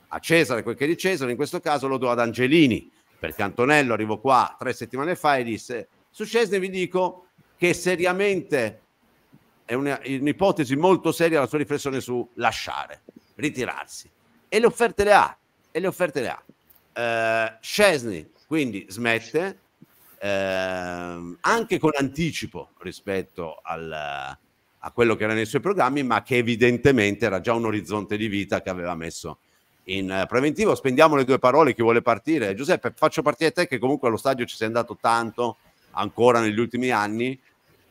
A Cesare quel che è di Cesare, in questo caso lo do ad Angelini, perché Antonello arrivò qua tre settimane fa e disse, su Cesare vi dico che seriamente è una, un'ipotesi molto seria la sua riflessione su lasciare, ritirarsi. E le offerte le ha, e le offerte le ha. Eh, Scesni quindi smette, eh, anche con anticipo rispetto al, a quello che era nei suoi programmi, ma che evidentemente era già un orizzonte di vita che aveva messo in eh, preventivo. Spendiamo le due parole, chi vuole partire? Giuseppe, faccio partire te che comunque allo stadio ci sei andato tanto, ancora negli ultimi anni.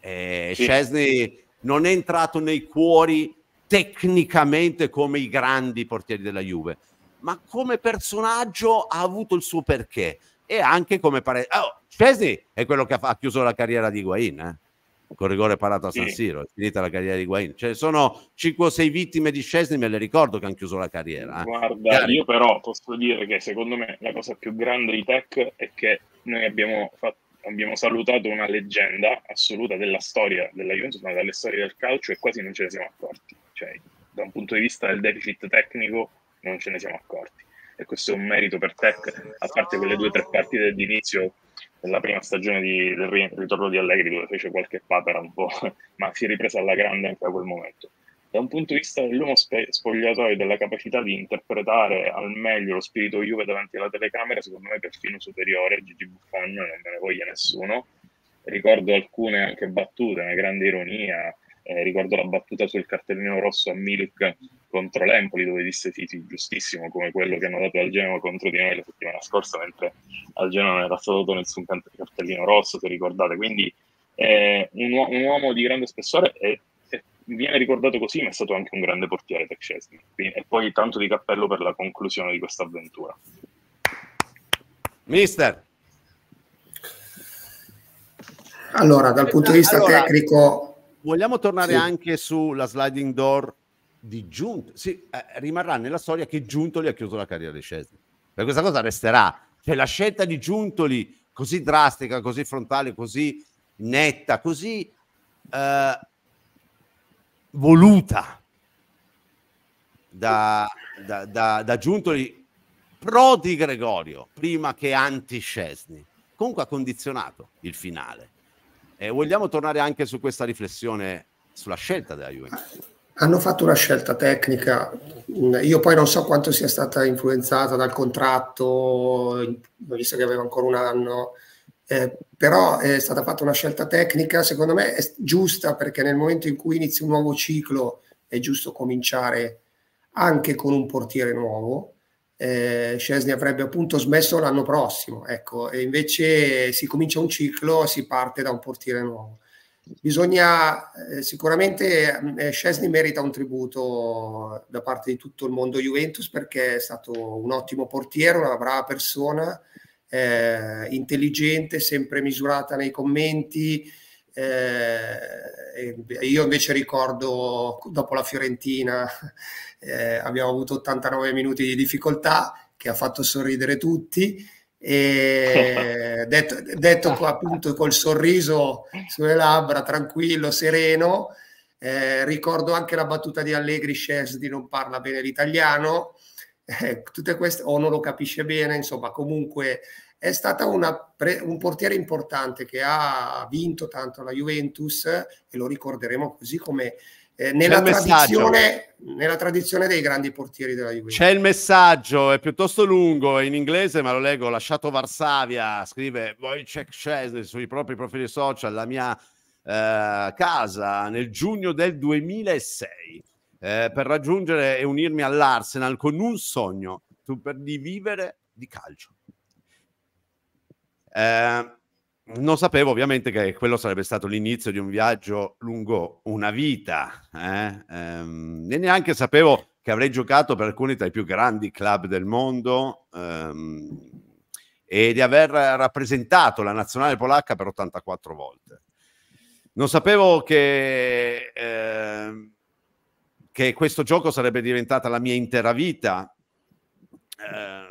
Eh, sì. Scesni non è entrato nei cuori tecnicamente come i grandi portieri della Juve, ma come personaggio ha avuto il suo perché e anche come pare... Oh, Scesni è quello che ha, chiuso la carriera di Higuain, eh? con rigore parato a San Siro, è finita la carriera di Guain. Cioè, sono 5 o 6 vittime di Scesni, me le ricordo che hanno chiuso la carriera. Eh. Guarda, Cari. io però posso dire che secondo me la cosa più grande di Tech è che noi abbiamo, fatto, abbiamo salutato una leggenda assoluta della storia della Juventus, ma delle storie del calcio e quasi non ce ne siamo accorti. Cioè, da un punto di vista del deficit tecnico non ce ne siamo accorti. E questo è un merito per Tech, a parte quelle due o tre partite dell'inizio nella prima stagione di, del ritorno di Allegri dove fece qualche papera un po', (laughs) ma si è ripresa alla grande anche a quel momento. Da un punto di vista dell'uomo spe- spogliatoio e della capacità di interpretare al meglio lo spirito Juve davanti alla telecamera, secondo me perfino superiore a Gigi Buffon, non me ne voglia nessuno. Ricordo alcune anche battute, una grande ironia, eh, ricordo la battuta sul cartellino rosso a Milik contro l'Empoli dove disse Titi giustissimo come quello che hanno dato al Genova contro di noi la settimana scorsa mentre al Genova non era stato dato nessun cartellino rosso se ricordate quindi eh, un, u- un, uomo di grande spessore e, e, viene ricordato così ma è stato anche un grande portiere Tecchesni e poi tanto di cappello per la conclusione di questa avventura Mister allora dal punto di vista allora, tecnico vogliamo tornare sì. anche sulla sliding door di Giunto, sì, eh, rimarrà nella storia che Giuntoli ha chiuso la carriera di Scesni. Per questa cosa resterà. Cioè la scelta di Giuntoli così drastica, così frontale, così netta, così eh, voluta da, da, da, da Giuntoli pro di Gregorio prima che anti Scesni. Comunque ha condizionato il finale. E vogliamo tornare anche su questa riflessione sulla scelta della Juventus hanno fatto una scelta tecnica. Mm, io poi non so quanto sia stata influenzata dal contratto, visto che aveva ancora un anno, eh, però è stata fatta una scelta tecnica, secondo me è giusta perché nel momento in cui inizia un nuovo ciclo è giusto cominciare anche con un portiere nuovo. Eh, Scesni avrebbe appunto smesso l'anno prossimo, ecco, e invece si comincia un ciclo, si parte da un portiere nuovo. Bisogna eh, sicuramente mm, eh, Scesni merita un tributo da parte di tutto il mondo Juventus perché è stato un ottimo portiere, una brava persona, eh, intelligente, sempre misurata nei commenti. Eh, io invece ricordo dopo la Fiorentina (laughs) eh, abbiamo avuto 89 minuti di difficoltà che ha fatto sorridere tutti e (laughs) detto, detto appunto col sorriso sulle labbra, tranquillo, sereno. Eh, ricordo anche la battuta di Allegri Shes di non parla bene l'italiano, eh, tutte queste, o non lo capisce bene, insomma, comunque è stato un portiere importante che ha vinto tanto la Juventus e lo ricorderemo così come eh, nella, tradizione, nella, tradizione, dei grandi portieri della Juventus. C'è il messaggio, è piuttosto lungo, è in inglese, ma lo leggo. Lasciato Varsavia, scrive Wojciech Szczesny sui propri profili social, la mia eh, casa nel giugno del 2006, eh, per raggiungere e unirmi all'Arsenal con un sogno, per di vivere di calcio. Eh, non sapevo ovviamente che quello sarebbe stato l'inizio di un viaggio lungo una vita, eh? ehm, e neanche sapevo che avrei giocato per alcuni tra i più grandi club del mondo ehm, e di aver rappresentato la nazionale polacca per 84 volte. Non sapevo che, eh, che questo gioco sarebbe diventata la mia intera vita. Eh,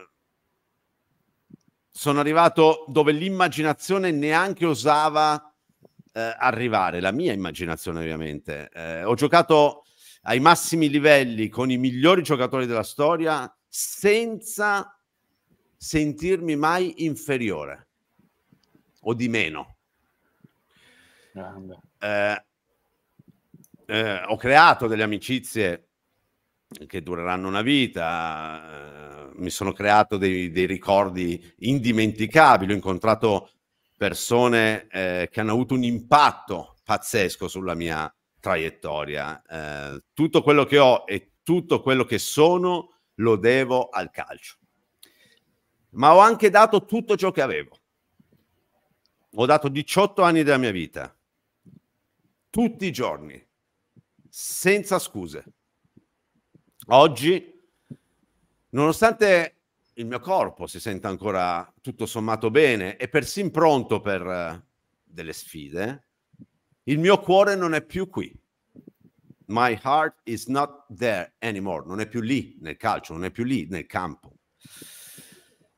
sono arrivato dove l'immaginazione neanche osava eh, arrivare, la mia immaginazione ovviamente. Eh, ho giocato ai massimi livelli con i migliori giocatori della storia senza sentirmi mai inferiore o di meno. Eh, eh, ho creato delle amicizie che dureranno una vita, eh, mi sono creato dei, dei ricordi indimenticabili, ho incontrato persone eh, che hanno avuto un impatto pazzesco sulla mia traiettoria. Eh, tutto quello che ho e tutto quello che sono lo devo al calcio. Ma ho anche dato tutto ciò che avevo. Ho dato 18 anni della mia vita, tutti i giorni, senza scuse. Oggi, nonostante il mio corpo si senta ancora tutto sommato bene e persino pronto per eh, delle sfide, il mio cuore non è più qui. My heart is not there anymore. Non è più lì nel calcio, non è più lì nel campo.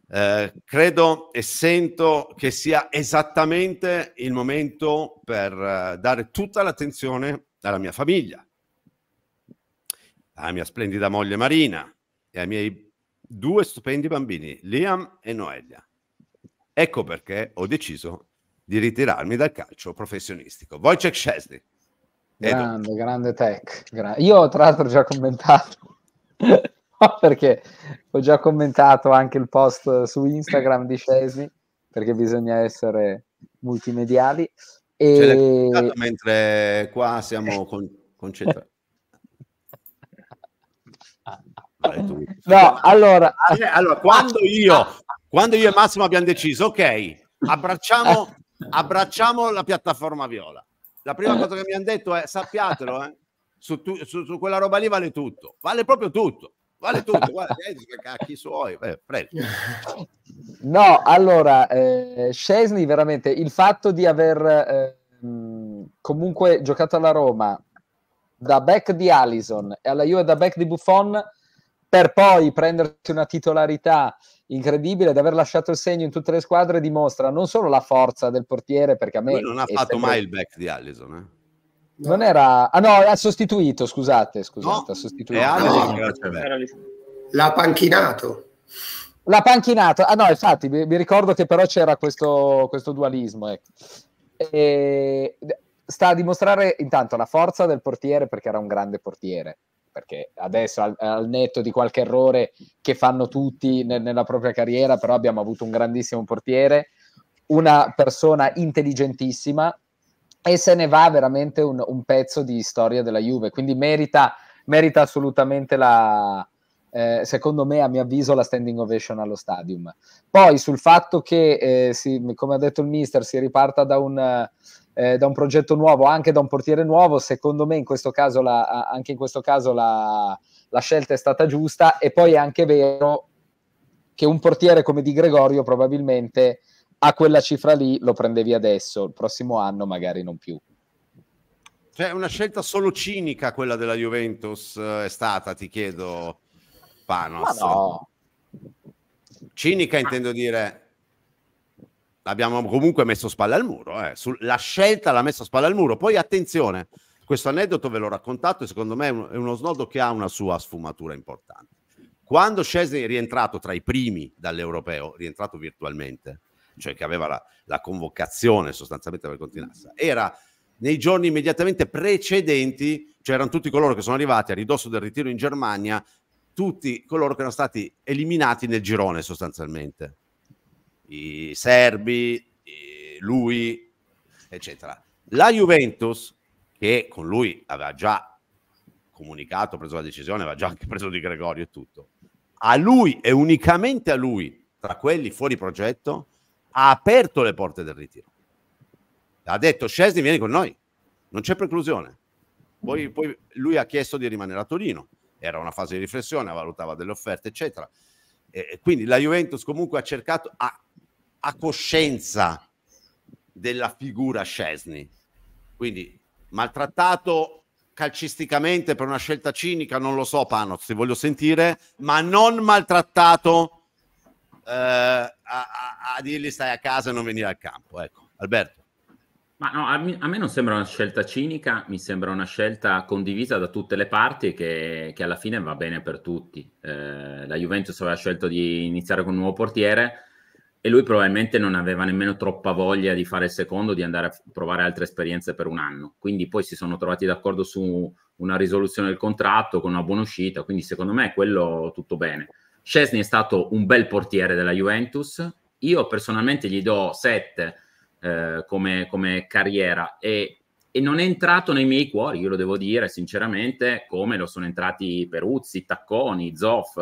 Eh, credo e sento che sia esattamente il momento per eh, dare tutta l'attenzione alla mia famiglia, alla mia splendida moglie Marina e ai miei due stupendi bambini, Liam e Noelia. Ecco perché ho deciso di ritirarmi dal calcio professionistico. Wojciech Szczesny. Grande, grande tech. Gra- Io tra l'altro ho già commentato, (laughs) perché ho già commentato anche il post su Instagram di Szczesny, perché bisogna essere multimediali. E... mentre qua siamo con- concentrati. No, (laughs) allora... Eh, allora quando, io, quando io e Massimo abbiamo deciso, ok, abbracciamo, eh. abbracciamo la piattaforma viola. La prima cosa che mi hanno detto è sappiatelo, eh, su, tu, su, su, quella roba lì vale tutto, vale proprio tutto, vale tutto, guarda, chi suoi, eh, prego. No, allora, eh, Scesni veramente, il fatto di aver eh, comunque giocato alla Roma da back di Allison e alla Juve da back di Buffon per poi prendersi una titolarità incredibile ed aver lasciato il segno in tutte le squadre dimostra non solo la forza del portiere perché a me non ha fatto sempre... mai il back di Allison eh? non era ah no ha sostituito scusate scusate no, ha sostituito no, l'ha panchinato l'ha panchinato ah no infatti mi, mi ricordo che però c'era questo, questo dualismo ecco. e sta a dimostrare intanto la forza del portiere perché era un grande portiere perché adesso al, al netto di qualche errore che fanno tutti ne, nella propria carriera però abbiamo avuto un grandissimo portiere una persona intelligentissima e se ne va veramente un, un pezzo di storia della Juve quindi merita, merita assolutamente la, eh, secondo me, a mio avviso, la standing ovation allo stadium. Poi sul fatto che, eh, si, come ha detto il mister, si riparta da un, eh, da un progetto nuovo, anche da un portiere nuovo, secondo me in questo caso la, anche in questo caso la, la scelta è stata giusta e poi è anche vero che un portiere come Di Gregorio probabilmente a quella cifra lì lo prendevi adesso, il prossimo anno magari non più. Cioè, una scelta solo cinica quella della Juventus eh, è stata, ti chiedo, Panos. No. Cinica intendo dire l'abbiamo comunque messo spalle al muro. Eh. la scelta l'ha messa spalle al muro. Poi attenzione, questo aneddoto ve l'ho raccontato e secondo me è uno snodo che ha una sua sfumatura importante. Quando Scesi è rientrato tra i primi dall'europeo, rientrato virtualmente, cioè che aveva la, la convocazione sostanzialmente per continuare, era nei giorni immediatamente precedenti, cioè erano tutti coloro che sono arrivati a ridosso del ritiro in Germania, tutti coloro che erano stati eliminati nel girone sostanzialmente i serbi, lui, eccetera. La Juventus, che con lui aveva già comunicato, preso la decisione, aveva già anche (laughs) preso di Gregorio e tutto, a lui e unicamente a lui, tra quelli fuori progetto, ha aperto le porte del ritiro. Ha detto Scesni vieni con noi, non c'è preclusione. Poi, poi lui ha chiesto di rimanere a Torino, era una fase di riflessione, valutava delle offerte, eccetera. E quindi la Juventus comunque ha cercato, ha a coscienza della figura Scesni. Quindi maltrattato calcisticamente per una scelta cinica, non lo so Panoz, ti voglio sentire, ma non maltrattato eh, a, a, a, dirgli stai a casa e non venire al campo. Ecco, Alberto. Ma no, a, me, non sembra una scelta cinica, mi sembra una scelta condivisa da tutte le parti che, che alla fine va bene per tutti. Eh, la Juventus aveva scelto di iniziare con un nuovo portiere, e lui probabilmente non aveva nemmeno troppa voglia di fare il secondo, di andare a provare altre esperienze per un anno. Quindi poi si sono trovati d'accordo su una risoluzione del contratto con una buona uscita, quindi secondo me è quello tutto bene. Scesni è stato un bel portiere della Juventus, io personalmente gli do 7 eh, come, come, carriera e, e, non è entrato nei miei cuori, io lo devo dire sinceramente, come lo sono entrati Peruzzi, Tacconi, Zoff,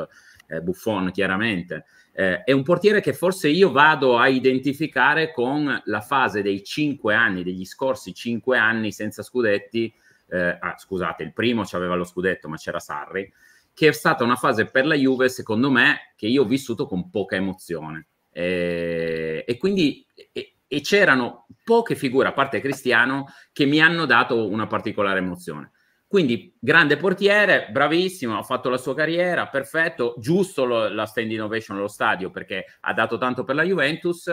eh, Buffon chiaramente. Eh, è un portiere che forse io vado a identificare con la fase dei cinque anni, degli scorsi cinque anni senza scudetti. Eh, ah, scusate, il primo aveva lo scudetto, ma c'era Sarri, che è stata una fase per la Juve, secondo me, che io ho vissuto con poca emozione. Eh, e quindi e, e c'erano poche figure, a parte Cristiano, che mi hanno dato una particolare emozione. Quindi grande portiere, bravissimo, ha fatto la sua carriera, perfetto, giusto lo, la stand innovation allo stadio perché ha dato tanto per la Juventus,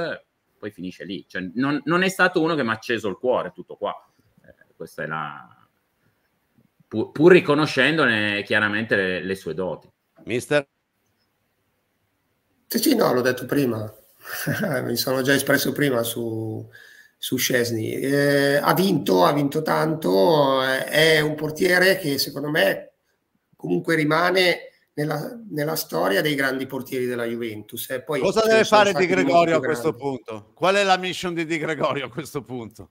poi finisce lì. Cioè, non, non, è stato uno che mi ha acceso il cuore, tutto qua. Eh, questa è la... Pur, pur riconoscendone chiaramente le, le, sue doti. Mister? Sì, sì, no, l'ho detto prima. (laughs) Mi sono già espresso prima su, su Scesni. Eh, ha vinto, ha vinto tanto, eh, è un portiere che secondo me comunque rimane nella, nella storia dei grandi portieri della Juventus. Eh, poi Cosa deve fare Di Gregorio a questo punto? Qual è la mission di Di Gregorio a questo punto?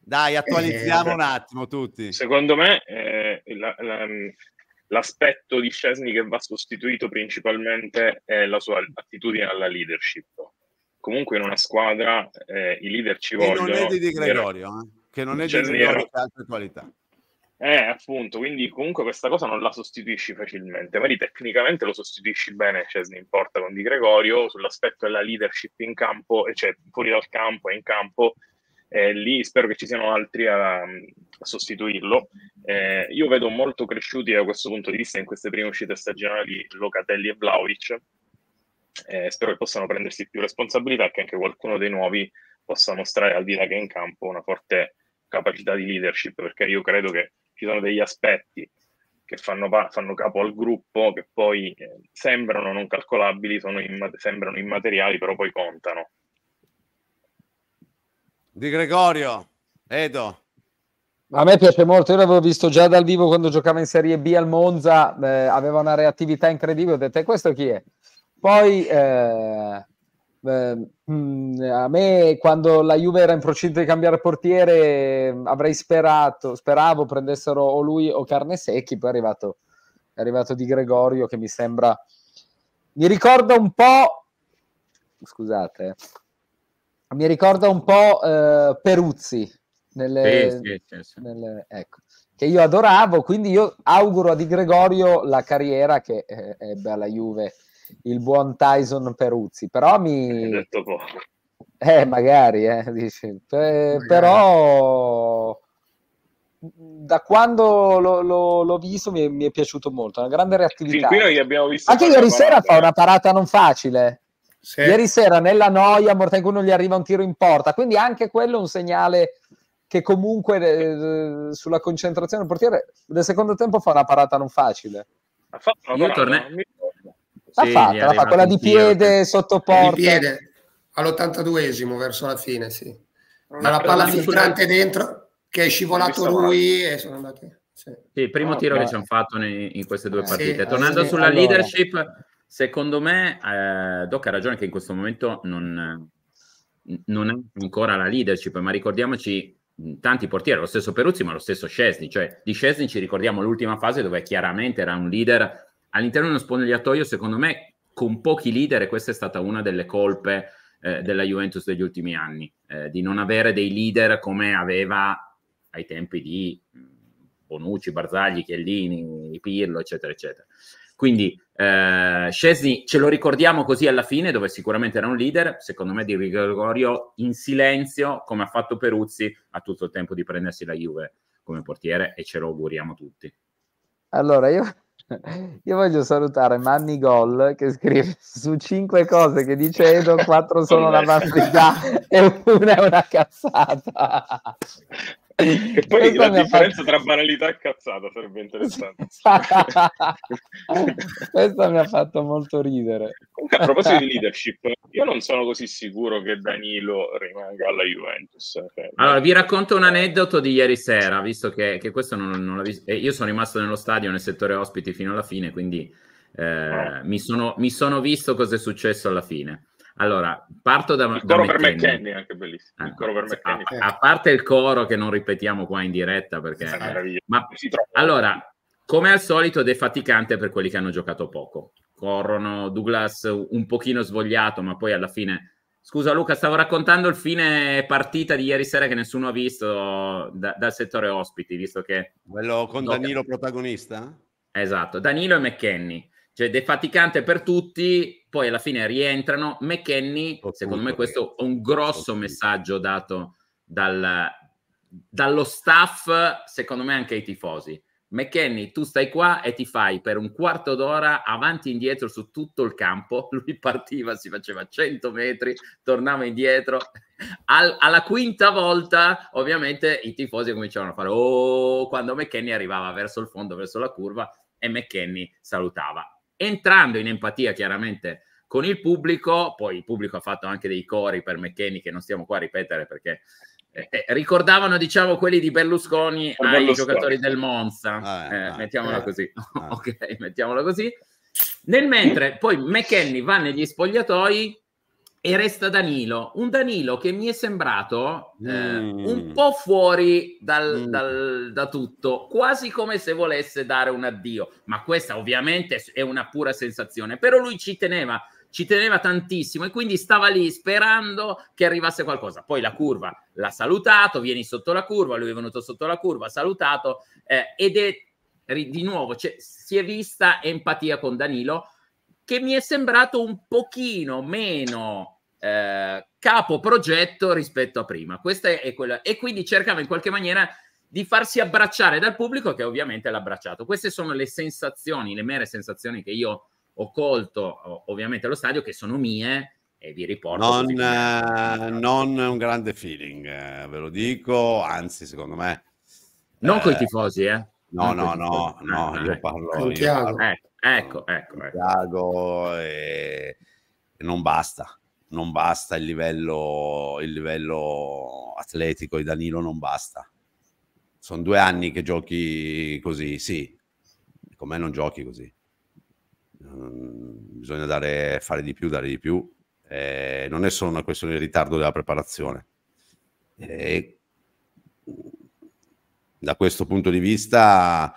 Dai, eh, attualizziamo un attimo tutti. Secondo me eh, la, la, l'aspetto di Scesni che va sostituito principalmente è la sua attitudine alla leadership comunque in una squadra eh, i leader ci che vogliono. Non è di di Gregorio, eh? che non è cioè, di Gregorio che ha altre qualità. Eh, appunto, quindi comunque questa cosa non la sostituisci facilmente, magari tecnicamente lo sostituisci bene, Cesny cioè, in porta con Di Gregorio, sull'aspetto della leadership in campo, cioè fuori dal campo e in campo, eh, lì spero che ci siano altri a, mm, a sostituirlo. Eh, io vedo molto cresciuti da questo punto di vista in queste prime uscite stagionali Locatelli e Vlaovic, eh, spero che possano prendersi più responsabilità e che anche qualcuno dei nuovi possa mostrare al di là che è in campo una forte capacità di leadership, perché io credo che ci sono degli aspetti che fanno, pa- fanno capo al gruppo, che poi eh, sembrano non calcolabili, imma- sembrano immateriali, però poi contano. Di Gregorio, Edo. A me piace molto, io l'avevo visto già dal vivo quando giocava in Serie B al Monza, eh, aveva una reattività incredibile, ho detto e questo chi è? Poi eh, eh, a me quando la Juve era in procinto di cambiare portiere mm, avrei sperato, speravo prendessero o lui o Carne Secchi, poi è arrivato, è arrivato Di Gregorio che mi sembra, mi ricorda un po', scusate, mi ricorda un po' eh, Peruzzi, nelle, sì, sì, sì, nelle, ecco, che io adoravo, quindi io auguro a Di Gregorio la carriera che eh, ebbe alla Juve il buon Tyson Peruzzi, però mi... (laughs) Detto poco. Eh, magari, eh, dici. Eh, magari. Però da quando lo, lo, l'ho visto mi è, mi è, piaciuto molto, una grande reattività. Anche ieri sera fa una parata non facile. Sì. Ieri sera nella noia Mortenguno gli arriva un tiro in porta, quindi anche quello è un segnale che comunque eh, sulla concentrazione del portiere nel secondo tempo fa una parata non facile. Ha fatto una parata, torne... L'ha sì, fatta, l'ha fatta, quella di piede sotto porta. Di piede, all esimo verso la fine, sì. Ma la palla filtrante fuori. dentro che è scivolato lui e sono andati... Sì. Sì, primo oh, tiro okay. che ci hanno fatto in, in queste due partite. Sì, Tornando sulla allora. leadership, secondo me eh, Doc ha ragione che in questo momento non, non è ancora la leadership, ma ricordiamoci tanti portieri, lo stesso Peruzzi ma lo stesso Scesni, cioè di Scesni ci ricordiamo l'ultima fase dove chiaramente era un leader all'interno di uno spogliatoio, secondo me, con pochi leader, e questa è stata una delle colpe eh, della Juventus degli ultimi anni, eh, di non avere dei leader come aveva ai tempi di mm, Bonucci, Barzagli, Chiellini, Pirlo, eccetera, eccetera. Quindi eh, Scesi ce lo ricordiamo così alla fine, dove sicuramente era un leader, secondo me di Gregorio in silenzio, come ha fatto Peruzzi, ha tutto il tempo di prendersi la Juve come portiere e ce lo auguriamo tutti. Allora, io io voglio salutare Manny Gol che scrive su cinque cose che dice Edo, quattro sono la vastità e una è una cazzata. E poi Questa la differenza fatto... tra banalità e cazzata sarebbe interessante. (laughs) Questa mi ha fatto molto ridere. Comunque, a proposito di leadership, io non sono così sicuro che Danilo rimanga alla Juventus. Eh. Allora, vi racconto un aneddoto di ieri sera, visto che, che questo non, non l'ho visto. Eh, io sono rimasto nello stadio, nel settore ospiti fino alla fine, quindi eh, oh. mi, sono, mi sono visto cosa è successo alla fine. Allora, parto da una. Il coro per McKenny è anche bellissimo. Ah, per Ah, a, a, parte il coro che non ripetiamo qua in diretta perché. Eh, ma, allora, come al solito ed è faticante per quelli che hanno giocato poco. Corrono Douglas un pochino svogliato, ma poi alla fine. Scusa Luca, stavo raccontando il fine partita di ieri sera che nessuno ha visto da, dal settore ospiti, visto che... Quello con Danilo no, protagonista? Esatto, Danilo e McKenny cioè defaticante per tutti, poi alla fine rientrano. McKenny, secondo me questo è un grosso messaggio dato dal, dallo staff, secondo me anche ai tifosi. McKenny, tu stai qua e ti fai per un quarto d'ora avanti e indietro su tutto il campo. (laughs) Lui partiva, si faceva 100 metri, tornava indietro. Al, alla quinta volta, ovviamente, i tifosi cominciavano a fare oh, quando McKenny arrivava verso il fondo, verso la curva, e McKenny salutava entrando in empatia chiaramente con il pubblico, poi il pubblico ha fatto anche dei cori per McKenny che non stiamo qua a ripetere perché eh, eh ricordavano diciamo quelli di Berlusconi per ai Berlusconi. giocatori del Monza, ah, eh, ah, mettiamola ah, così, eh. (laughs) ok, mettiamola così. Nel mentre poi McKenny va negli spogliatoi e resta Danilo, un Danilo che mi è sembrato eh, mm. un po' fuori dal, mm. dal, da tutto, quasi come se volesse dare un addio, ma questa ovviamente è una pura sensazione, però lui ci teneva, ci teneva tantissimo e quindi stava lì sperando che arrivasse qualcosa. Poi la curva l'ha salutato, vieni sotto la curva, lui è venuto sotto la curva, ha salutato eh, ed è di nuovo, cioè, si è vista empatia con Danilo che mi è sembrato un pochino meno eh, capo progetto rispetto a prima. Questa è, quella. E quindi cercava in qualche maniera di farsi abbracciare dal pubblico che ovviamente l'ha abbracciato. Queste sono le sensazioni, le mere sensazioni che io ho colto ovviamente allo stadio, che sono mie e vi riporto. Non, eh, non un grande feeling, eh, ve lo dico, anzi secondo me... Non eh, con i tifosi, eh? No, no, no, no, ah, io eh. parlo... Io Tiago. ecco, ecco. ecco. Santiago ecco. e non basta non basta il livello, il livello atletico di Danilo, non basta. Sono due anni che giochi così, sì, con me non giochi così. Mm, bisogna dare, fare di più, dare di più. Eh, non è solo una questione di ritardo della preparazione. Eh, da questo punto di vista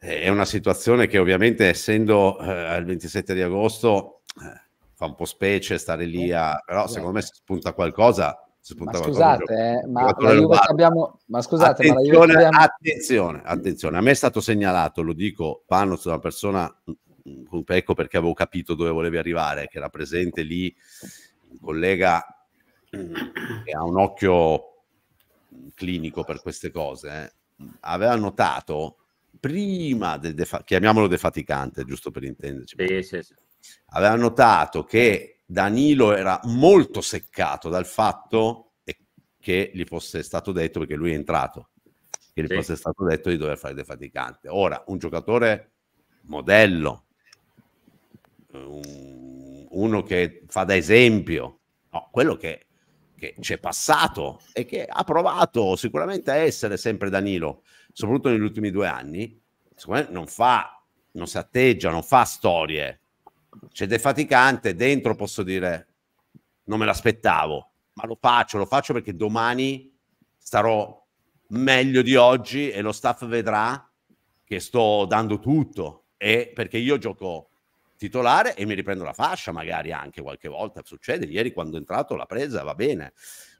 eh, è una situazione che ovviamente essendo eh, il 27 di agosto eh, fa un po' specie stare lì eh, a... però esatto. secondo me si spunta qualcosa ma scusate, eh, ma, abbiamo... ma scusate, attenzione, ma abbiamo... attenzione, attenzione, a me è stato segnalato, lo dico, Panos, una persona, mm, mm, ecco perché avevo capito dove volevi arrivare, che era presente lì un collega mm, che ha un occhio clinico per queste cose, eh, aveva notato prima del defa- chiamiamolo defaticante, giusto per intenderci. Sì, sì, sì aveva notato che Danilo era molto seccato dal fatto che gli fosse stato detto, perché lui è entrato, che gli sì. fosse stato detto di dover fare del faticante. Ora, un giocatore modello, uno che fa da esempio, no, quello che, che ci passato e che ha provato sicuramente a essere sempre Danilo, soprattutto negli ultimi due anni, secondo me non fa, non si atteggia, non fa storie, c'è defaticante, dentro posso dire non me l'aspettavo, ma lo faccio, lo faccio perché domani starò meglio di oggi e lo staff vedrà che sto dando tutto e perché io gioco titolare e mi riprendo la fascia magari anche qualche volta succede ieri quando è entrato l'ha presa va bene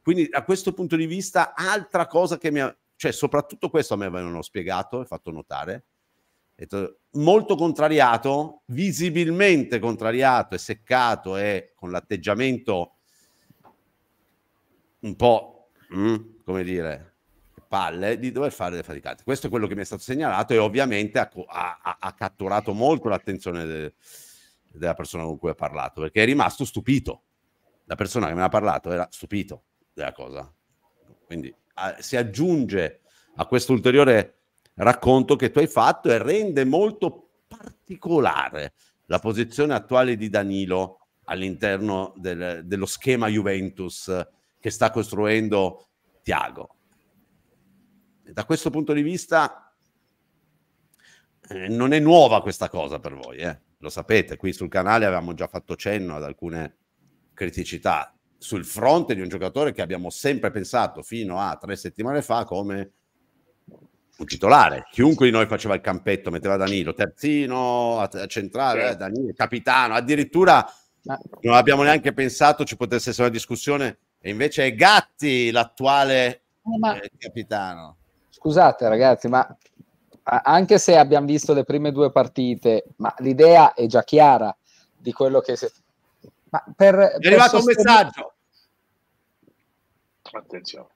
quindi da questo punto di vista altra cosa che mi ha cioè soprattutto questo a me avevano spiegato e fatto notare molto contrariato, visibilmente contrariato e seccato e con l'atteggiamento un po', mm, come dire, palle di dover fare le faticate. Questo è quello che mi è stato segnalato e ovviamente ha, ha, ha catturato molto l'attenzione de, della persona con cui ha parlato, perché è rimasto stupito. La persona che me l'ha parlato era stupito della cosa. Quindi a, ah, si aggiunge a questo ulteriore racconto che tu hai fatto e rende molto particolare la posizione attuale di Danilo all'interno del, dello schema Juventus che sta costruendo Tiago. Da questo punto di vista eh, non è nuova questa cosa per voi, eh? lo sapete, qui sul canale avevamo già fatto cenno ad alcune criticità sul fronte di un giocatore che abbiamo sempre pensato fino a tre settimane fa come un titolare. Chiunque di noi faceva il campetto, metteva Danilo, terzino, a centrale, eh, Danilo, capitano, addirittura non abbiamo neanche pensato ci potesse essere una discussione e invece è Gatti l'attuale eh, ma, eh, capitano. Scusate ragazzi, ma anche se abbiamo visto le prime due partite, ma l'idea è già chiara di quello che... Se... Ma per, è per arrivato sostenere... un messaggio. Attenzione.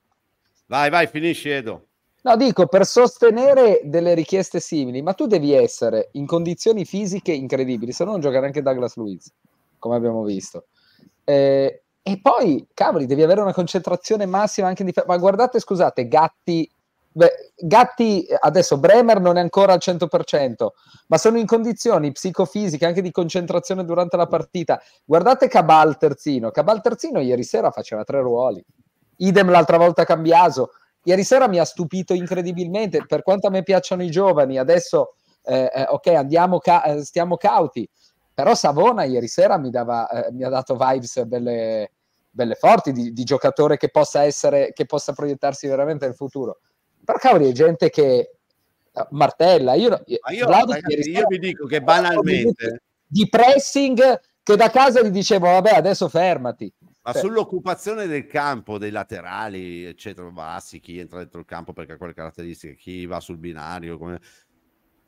Vai, vai, finisci Edo. No, dico per sostenere delle richieste simili, ma tu devi essere in condizioni fisiche incredibili, se no non gioca neanche Douglas Luiz, come abbiamo visto. Eh, e poi, cavoli, devi avere una concentrazione massima anche in difesa. Ma guardate, scusate, Gatti, beh, Gatti, adesso Bremer non è ancora al 100%, ma sono in condizioni psicofisiche anche di concentrazione durante la partita. Guardate Cabal terzino, Cabal terzino ieri sera faceva tre ruoli, idem l'altra volta Cambiaso ieri sera mi ha stupito incredibilmente, per quanto a me piacciono i giovani, adesso eh, eh ok, andiamo ca- eh, stiamo cauti, però Savona ieri sera mi, dava, eh, mi ha dato vibes belle, belle forti di, di, giocatore che possa essere, che possa proiettarsi veramente nel futuro. Però cavoli, è gente che eh, martella. Io, io, ragazzi, sera, io vi dico che banalmente di pressing che da casa gli dicevo vabbè adesso fermati ma cioè... sull'occupazione del campo, dei laterali, eccetera, bassi, ah chi entra dentro il campo perché ha quelle caratteristiche, chi va sul binario, come...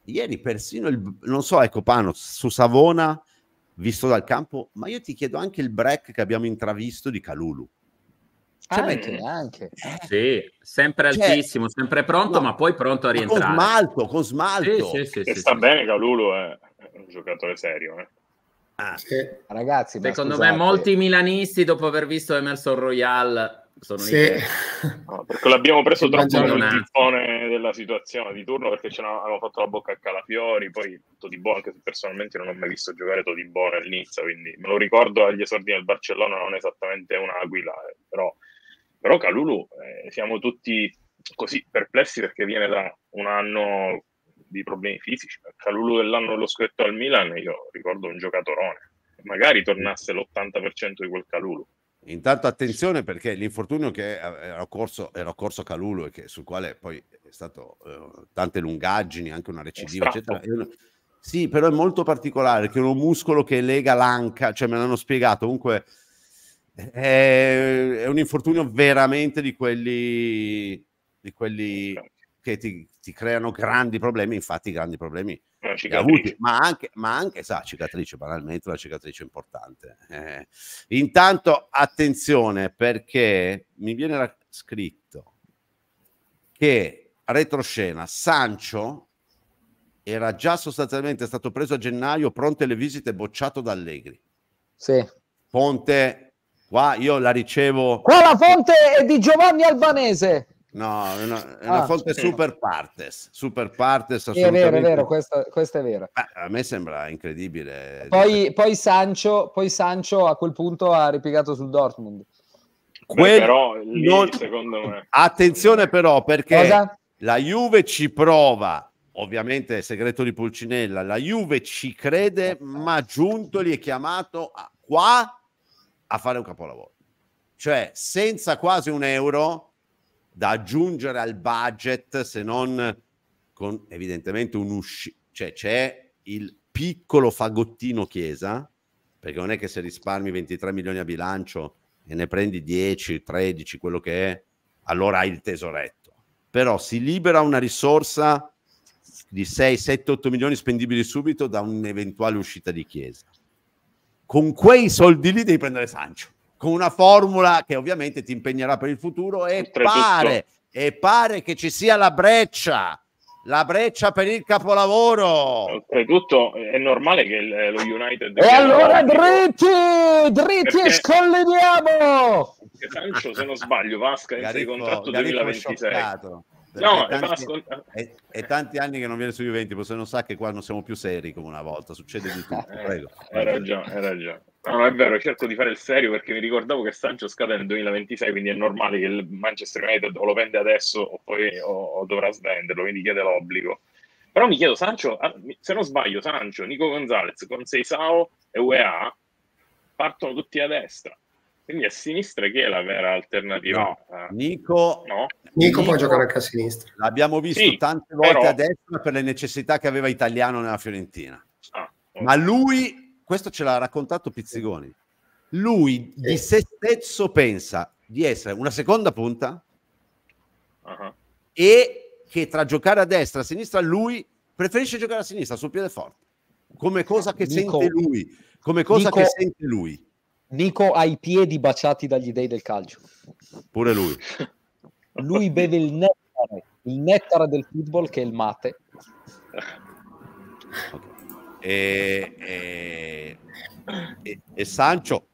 Ieri persino il, non so, ecco Pano, su Savona, visto dal campo, ma io ti chiedo anche il break che abbiamo intravisto di Calulu. Cioè, anche, anche. Eh. Sì, sempre cioè, altissimo, sempre pronto, no, ma poi pronto a rientrare. Con smalto, con smalto. Sì, sì, sì, sì sta bene Calulu, eh, è un giocatore serio. Eh. Ah, sì. Ragazzi, secondo scusate. me molti milanisti dopo aver visto Emerson Royal sono sì. lì. (laughs) No, perché l'abbiamo preso troppo come gippone della situazione di turno perché ce l'avevano fatto la bocca a Calafiori, poi Todibò, anche se personalmente non ho mai visto giocare Todibò nel Nizza, quindi me lo ricordo agli esordi del Barcellona non esattamente un'aquila, eh, però, però Calulu eh, siamo tutti così perplessi perché viene da un anno di problemi fisici, perché dell'anno dello scritto al Milan io ricordo un giocatorone, magari tornasse l'80% di quel Calulu. Intanto attenzione perché l'infortunio che era corso, era occorso a Calulu e che, sul quale poi è stato eh, tante lungaggini, anche una recidiva, esatto. eccetera. sì, però è molto particolare, che è un muscolo che lega l'anca, cioè me l'hanno spiegato, comunque è, è un infortunio veramente di quelli, di quelli che ti, ti creano grandi problemi, infatti grandi problemi eh, avuti, ma anche, ma anche sa, cicatrice, banalmente una cicatrice importante. Eh. Intanto attenzione perché mi viene scritto che retroscena Sancho era già sostanzialmente stato preso a gennaio, pronte le visite, bocciato da Allegri. Sì. Ponte, qua io la ricevo. Qua la fonte è di Giovanni Albanese. No, è una, è una ah, fonte sì. super partes, super partes. È vero, è vero, questo, questo è vero. a me sembra incredibile. Poi, poi, Sancho, poi Sancho a quel punto ha ripiegato sul Dortmund. Quel... Beh, però, lì, non... secondo me. Attenzione però perché Cosa? la Juve ci prova, ovviamente segreto di Pulcinella, la Juve ci crede, ma Giuntoli è chiamato a, qua a fare un capolavoro. Cioè, senza quasi un euro da aggiungere al budget se non con evidentemente un'uscita, cioè c'è il piccolo fagottino Chiesa, perché non è che se risparmi 23 milioni a bilancio e ne prendi 10, 13, quello che è, allora hai il tesoretto. Però si libera una risorsa di 6, 7, 8 milioni spendibili subito da un'eventuale uscita di Chiesa. Con quei soldi lì devi prendere Sancio con una formula che ovviamente ti impegnerà per il futuro e pare, e pare che ci sia la breccia la breccia per il capolavoro. Oltretutto è normale che lo United... E allora dritti, dritti e scollidiamo! Sancho, se non sbaglio, Vasca Gariffo, in contratto Gariffo 2026. No, è, tanti, è, è, tanti anni che non viene su Juventus, se non sa che qua non siamo più seri come una volta, succede di tutto. Eh, prego. Hai ragione, hai ragione. No, è vero, cerco di fare il serio perché mi ricordavo che Sancho scade nel 2026, quindi è normale che il Manchester United o lo vende adesso o poi o, o dovrà svenderlo, quindi chiede l'obbligo. Però mi chiedo, Sancho, ah, se non sbaglio, Sancho, Nico Gonzalez con Seisao e UEA partono tutti a destra. Quindi a sinistra chi è la vera alternativa? No. Ah. Nico, no. Nico, Nico, può giocare anche a sinistra. L'abbiamo visto sì, tante volte però... a destra per le necessità che aveva Italiano nella Fiorentina. Ah, okay. Ma lui questo ce l'ha raccontato Pizzigoni. Lui di se stesso pensa di essere una seconda punta uh-huh. e che tra giocare a destra e a sinistra lui preferisce giocare a sinistra sul piede forte, come cosa che Nico, sente lui, come cosa Nico, che sente lui. Nico ha i piedi baciati dagli dei del calcio. Pure lui. lui beve il nettare, il nettare del football che è il mate. Ok. E, e, e, Sancho,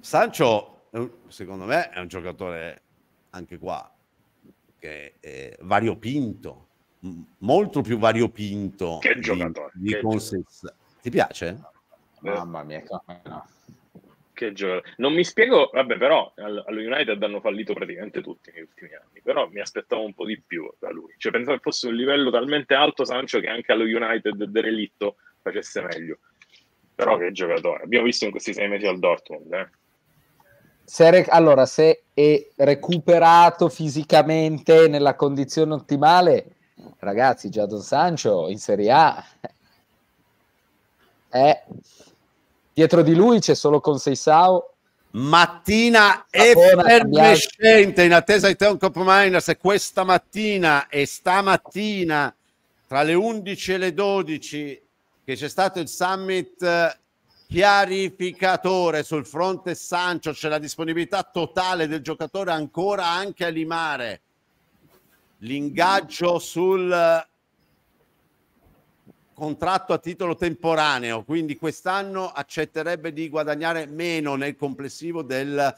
Sancho secondo me è un giocatore anche qua che è variopinto, molto più variopinto che di, giocatore, di che Ti piace? Eh. Mamma mia, no. che giocatore. Non mi spiego, vabbè, però allo United hanno fallito praticamente tutti negli ultimi anni, però mi aspettavo un po' di più da lui. Cioè, pensavo fosse un livello talmente alto Sancho che anche allo United derelitto facesse meglio. Però che giocatore. Abbiamo visto in questi sei mesi al Dortmund. Eh? Se re- allora, se è recuperato fisicamente nella condizione ottimale, ragazzi, già Don Sancho in Serie A è... Dietro di lui c'è solo con Conseisao mattina effervescente in attesa di Teon Cop Miners e questa mattina e stamattina tra le 11 e le 12 che c'è stato il summit eh, chiarificatore sul fronte Sancho, c'è la disponibilità totale del giocatore ancora anche a limare l'ingaggio sul eh, contratto a titolo temporaneo, quindi quest'anno accetterebbe di guadagnare meno nel complessivo del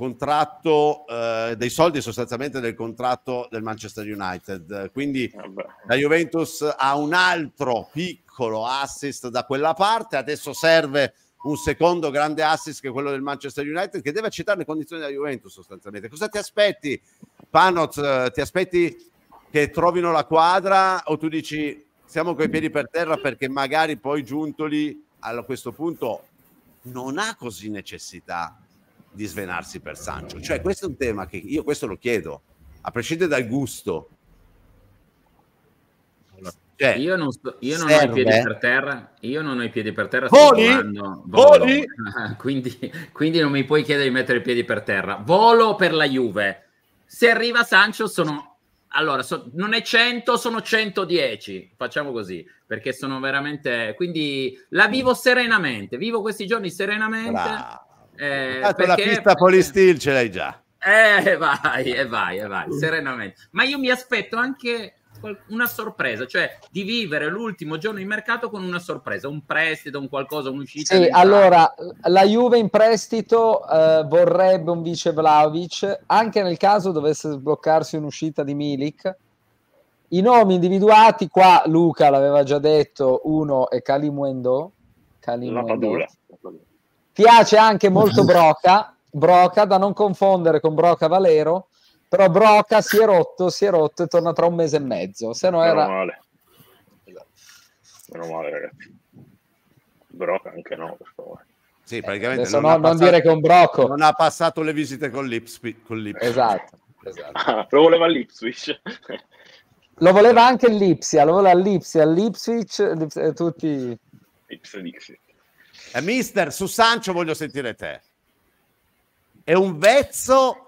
contratto, eh, dei soldi sostanzialmente del contratto del Manchester United. Quindi Vabbè. Ah, la Juventus ha un altro piccolo assist da quella parte, adesso serve un secondo grande assist che è quello del Manchester United che deve accettare le condizioni della Juventus sostanzialmente. Cosa ti aspetti, Panot? Eh, ti aspetti che trovino la quadra o tu dici siamo coi piedi per terra perché magari poi Giuntoli a questo punto non ha così necessità di svenarsi per Sancho. Cioè, questo è un tema che io questo lo chiedo, a prescindere dal gusto. Cioè, io non, sto, io non ho i piedi per terra, io non ho i piedi per terra. Voli? Volando, Voli? (laughs) quindi, quindi non mi puoi chiedere di mettere i piedi per terra. Volo per la Juve. Se arriva Sancho sono allora, so, non è 100, sono 110. Facciamo così, perché sono veramente... Quindi la vivo serenamente, vivo questi giorni serenamente. Bravo. Eh, perché... la pista polistil ce l'hai già. Eh, vai, e eh, vai, e eh, vai, serenamente. Ma io mi aspetto anche una sorpresa, cioè di vivere l'ultimo giorno in mercato con una sorpresa, un prestito, un qualcosa, un'uscita. Sì, allora la Juve in prestito eh, vorrebbe un vice Vlaovic, anche nel caso dovesse sbloccarsi un'uscita di Milik. I nomi individuati, qua Luca l'aveva già detto, uno è Calimuendo, Calimuendo Piace anche molto (laughs) Broca, Broca da non confondere con Broca Valero, però Broca si è rotto, si è rotto e torna tra un mese e mezzo, se no era... Meno male. Esatto. Meno male ragazzi. Broca anche no, per favore. Sì, eh, praticamente eh, non, no, passato, non dire che un brocco non ha passato le visite con l'Ipswich. Con l'Ipswich. Esatto, (laughs) esatto. Ah, lo voleva l'Ipswich. (laughs) lo voleva anche l'Ipsia, lo voleva l'Ipsia, l'Ipswich, l'Ipsia tutti... Ipsia, Ipsia. Eh, mister, su Sancio voglio sentire te. È un vezzo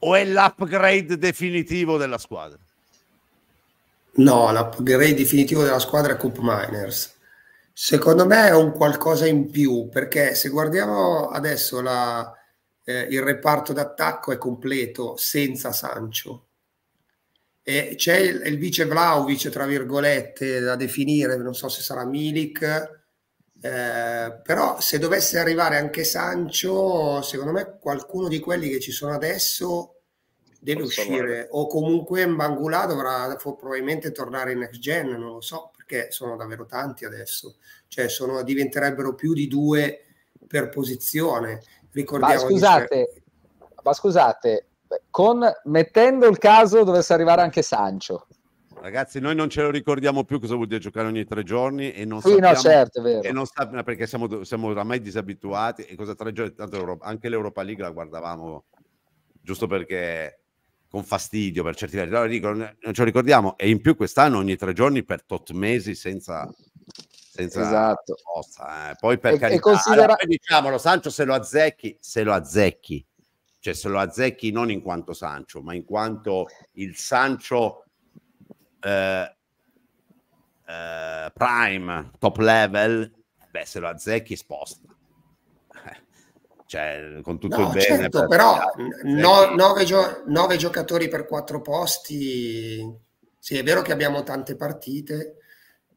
o è l'upgrade definitivo della squadra? No, l'upgrade definitivo della squadra è Coop Miners. Secondo me è un qualcosa in più, perché se guardiamo adesso la, eh, il reparto d'attacco è completo senza Sancio. E c'è il, il vice Vlaovic, tra virgolette, da definire, non so se sarà Milik, eh, però se dovesse arrivare anche Sancio, secondo me qualcuno di quelli che ci sono adesso deve Posso uscire fare. o comunque Mbangula dovrà probabilmente tornare in next gen, non lo so perché sono davvero tanti adesso, cioè sono, diventerebbero più di due per posizione. Ricordiamo ma scusate, di... ma scusate, con, mettendo il caso dovesse arrivare anche Sancio, Ragazzi, noi non ce lo ricordiamo più cosa vuol dire giocare ogni tre giorni e non sì, sappiamo, no, certo, E non sappiamo perché siamo, siamo oramai disabituati e cosa tre giorni, tanto anche l'Europa League la guardavamo giusto perché con fastidio per certi versi, allora dico, non ce lo ricordiamo e in più quest'anno ogni tre giorni per tot mesi senza, senza esatto. forza. Eh. Poi per e, carità, e considera... allora, diciamolo, Sancho se lo azzecchi, se lo azzecchi, cioè se lo azzecchi non in quanto Sancho, ma in quanto il Sancho eh, prime, top level, beh, se lo azzecchi sposta. (laughs) Cioè, con tutto no, il bene. Certo, per però no, nove, gio- nove giocatori per quattro posti. Sì, è vero che abbiamo tante partite,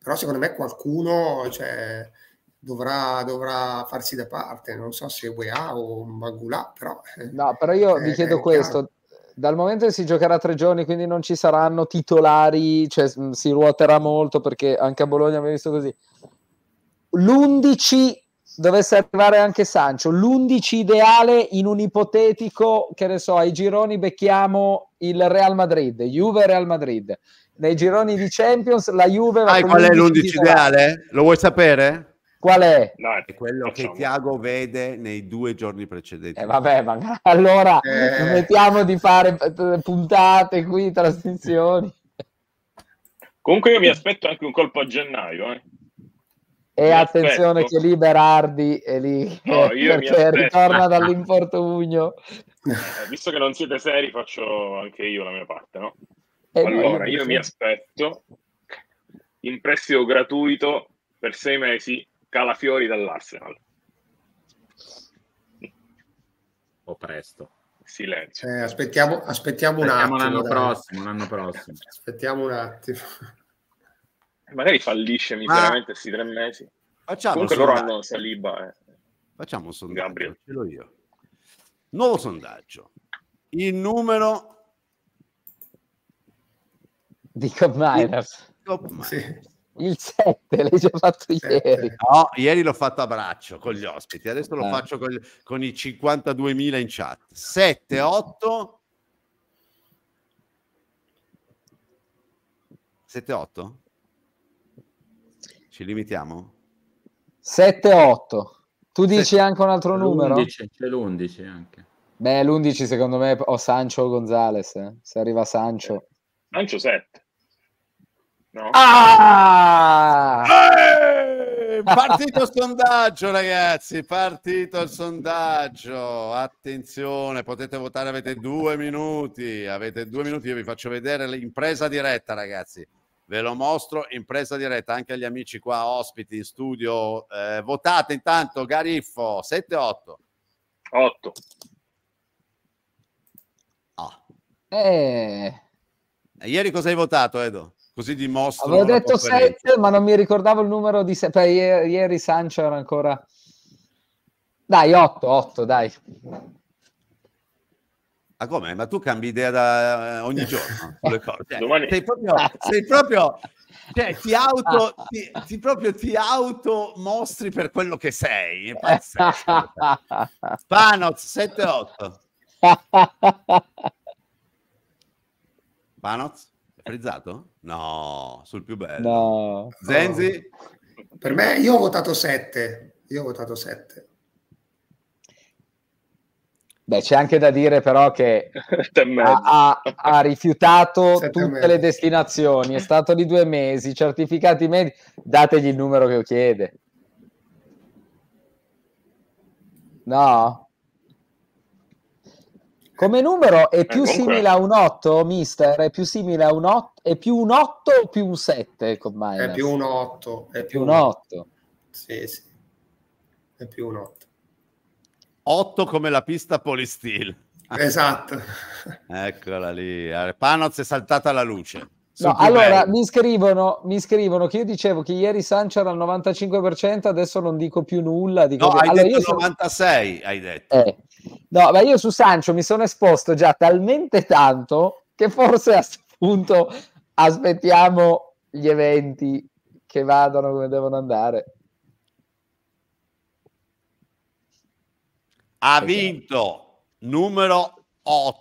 però secondo me qualcuno cioè, dovrà, dovrà, farsi da parte. Non so se UEA o Magulà, però. Eh, no, però io è, vi chiedo questo. Chiaro dal momento che si giocherà tre giorni, quindi non ci saranno titolari, cioè, si ruoterà molto perché anche a Bologna abbiamo visto così. L'11 dovesse arrivare anche Sancio, l'11 ideale in un ipotetico, che ne so, ai gironi becchiamo il Real Madrid, Juve Real Madrid. Nei gironi di Champions la Juve va Sai qual è l'11 ideale? Lo vuoi sapere? Qual è? No, è quello facciamo. che Tiago vede nei due giorni precedenti. Eh, vabbè, ma (laughs) allora eh... mettiamo di fare puntate qui, trasmissioni. Comunque io mi aspetto anche un colpo a gennaio. Eh. E mi attenzione aspetto. che lì Berardi è lì, no, (laughs) cioè, perché ritorna (laughs) dall'infortunio. Eh, visto che non siete seri, faccio anche io la mia parte, no? Eh, allora, io mi aspetto in prestito gratuito per sei mesi Calafiori dall'Arsenal. O presto. Silenzio. Eh, aspettiamo, aspettiamo, aspettiamo, un attimo. L'anno prossimo, l'anno prossimo. Aspettiamo un attimo. Eh, magari fallisce miseramente questi ah. tre mesi. Facciamo Comunque loro hanno Saliba. Eh. Facciamo un sondaggio. Gabriel. Ce l'ho io. Nuovo sondaggio. Il numero di Cop Miners. Sì. Il 7 l'hai già fatto ieri. No, ieri l'ho fatto a braccio con gli ospiti, adesso lo ah. faccio con, con i 52.000 in chat. 7, 8. 7, 8? Ci limitiamo? 7, 8. Tu dici 7. anche un altro numero? L'11, c'è l'11 anche. Beh, l'11 secondo me o Sancho o Gonzales. Eh. Se arriva Sancho. Sancho 7. No? Ah! Eh! Partito il sondaggio, ragazzi. Partito il sondaggio. Attenzione, potete votare. Avete due minuti. Avete due minuti. Io vi faccio vedere l'impresa diretta, ragazzi. Ve lo mostro Impresa diretta anche agli amici qua ospiti in studio. Eh, votate intanto Gariffo 7-8. 8. Ah. Eh. Ieri cosa hai votato, Edo? così dimostrano. Avevo detto 7, ma non mi ricordavo il numero di 7. Ieri, ieri Sancho era ancora. Dai, 8, 8, dai. Ma ah, come? Ma tu cambi idea da eh, ogni giorno (laughs) sulle cose. Cioè, sei proprio, sei proprio cioè, ti auto, ah. ti, ti, proprio ti auto mostri per quello che sei. Panoz 7-8. (laughs) Panoz? Frizzato? No, sul più bello. No. Zenzi? Per me, io ho votato 7. Io ho votato 7. Beh, c'è anche da dire però che (laughs) ha, ha, ha rifiutato tutte le destinazioni, è stato di due mesi, certificati medici, dategli il numero che chiede. No? Come numero è eh, più comunque... simile a un 8, mister? È più simile a un 8? È più un 8 o più un 7 con È più un 8. È più un 8. Sì, sì. È più un 8. 8 come la pista polistil. Esatto. (laughs) Eccola lì. Eh, Panoz è saltata la luce. No, allora mi scrivono, mi scrivono, che io dicevo che ieri Sancho era al 95%, adesso non dico più nulla. Dico no, che... hai allora, detto 96, sono... hai detto. Eh. No, ma io su Sancho mi sono esposto già talmente tanto che forse a questo punto aspettiamo gli eventi che vadano come devono andare. Ha vinto numero 8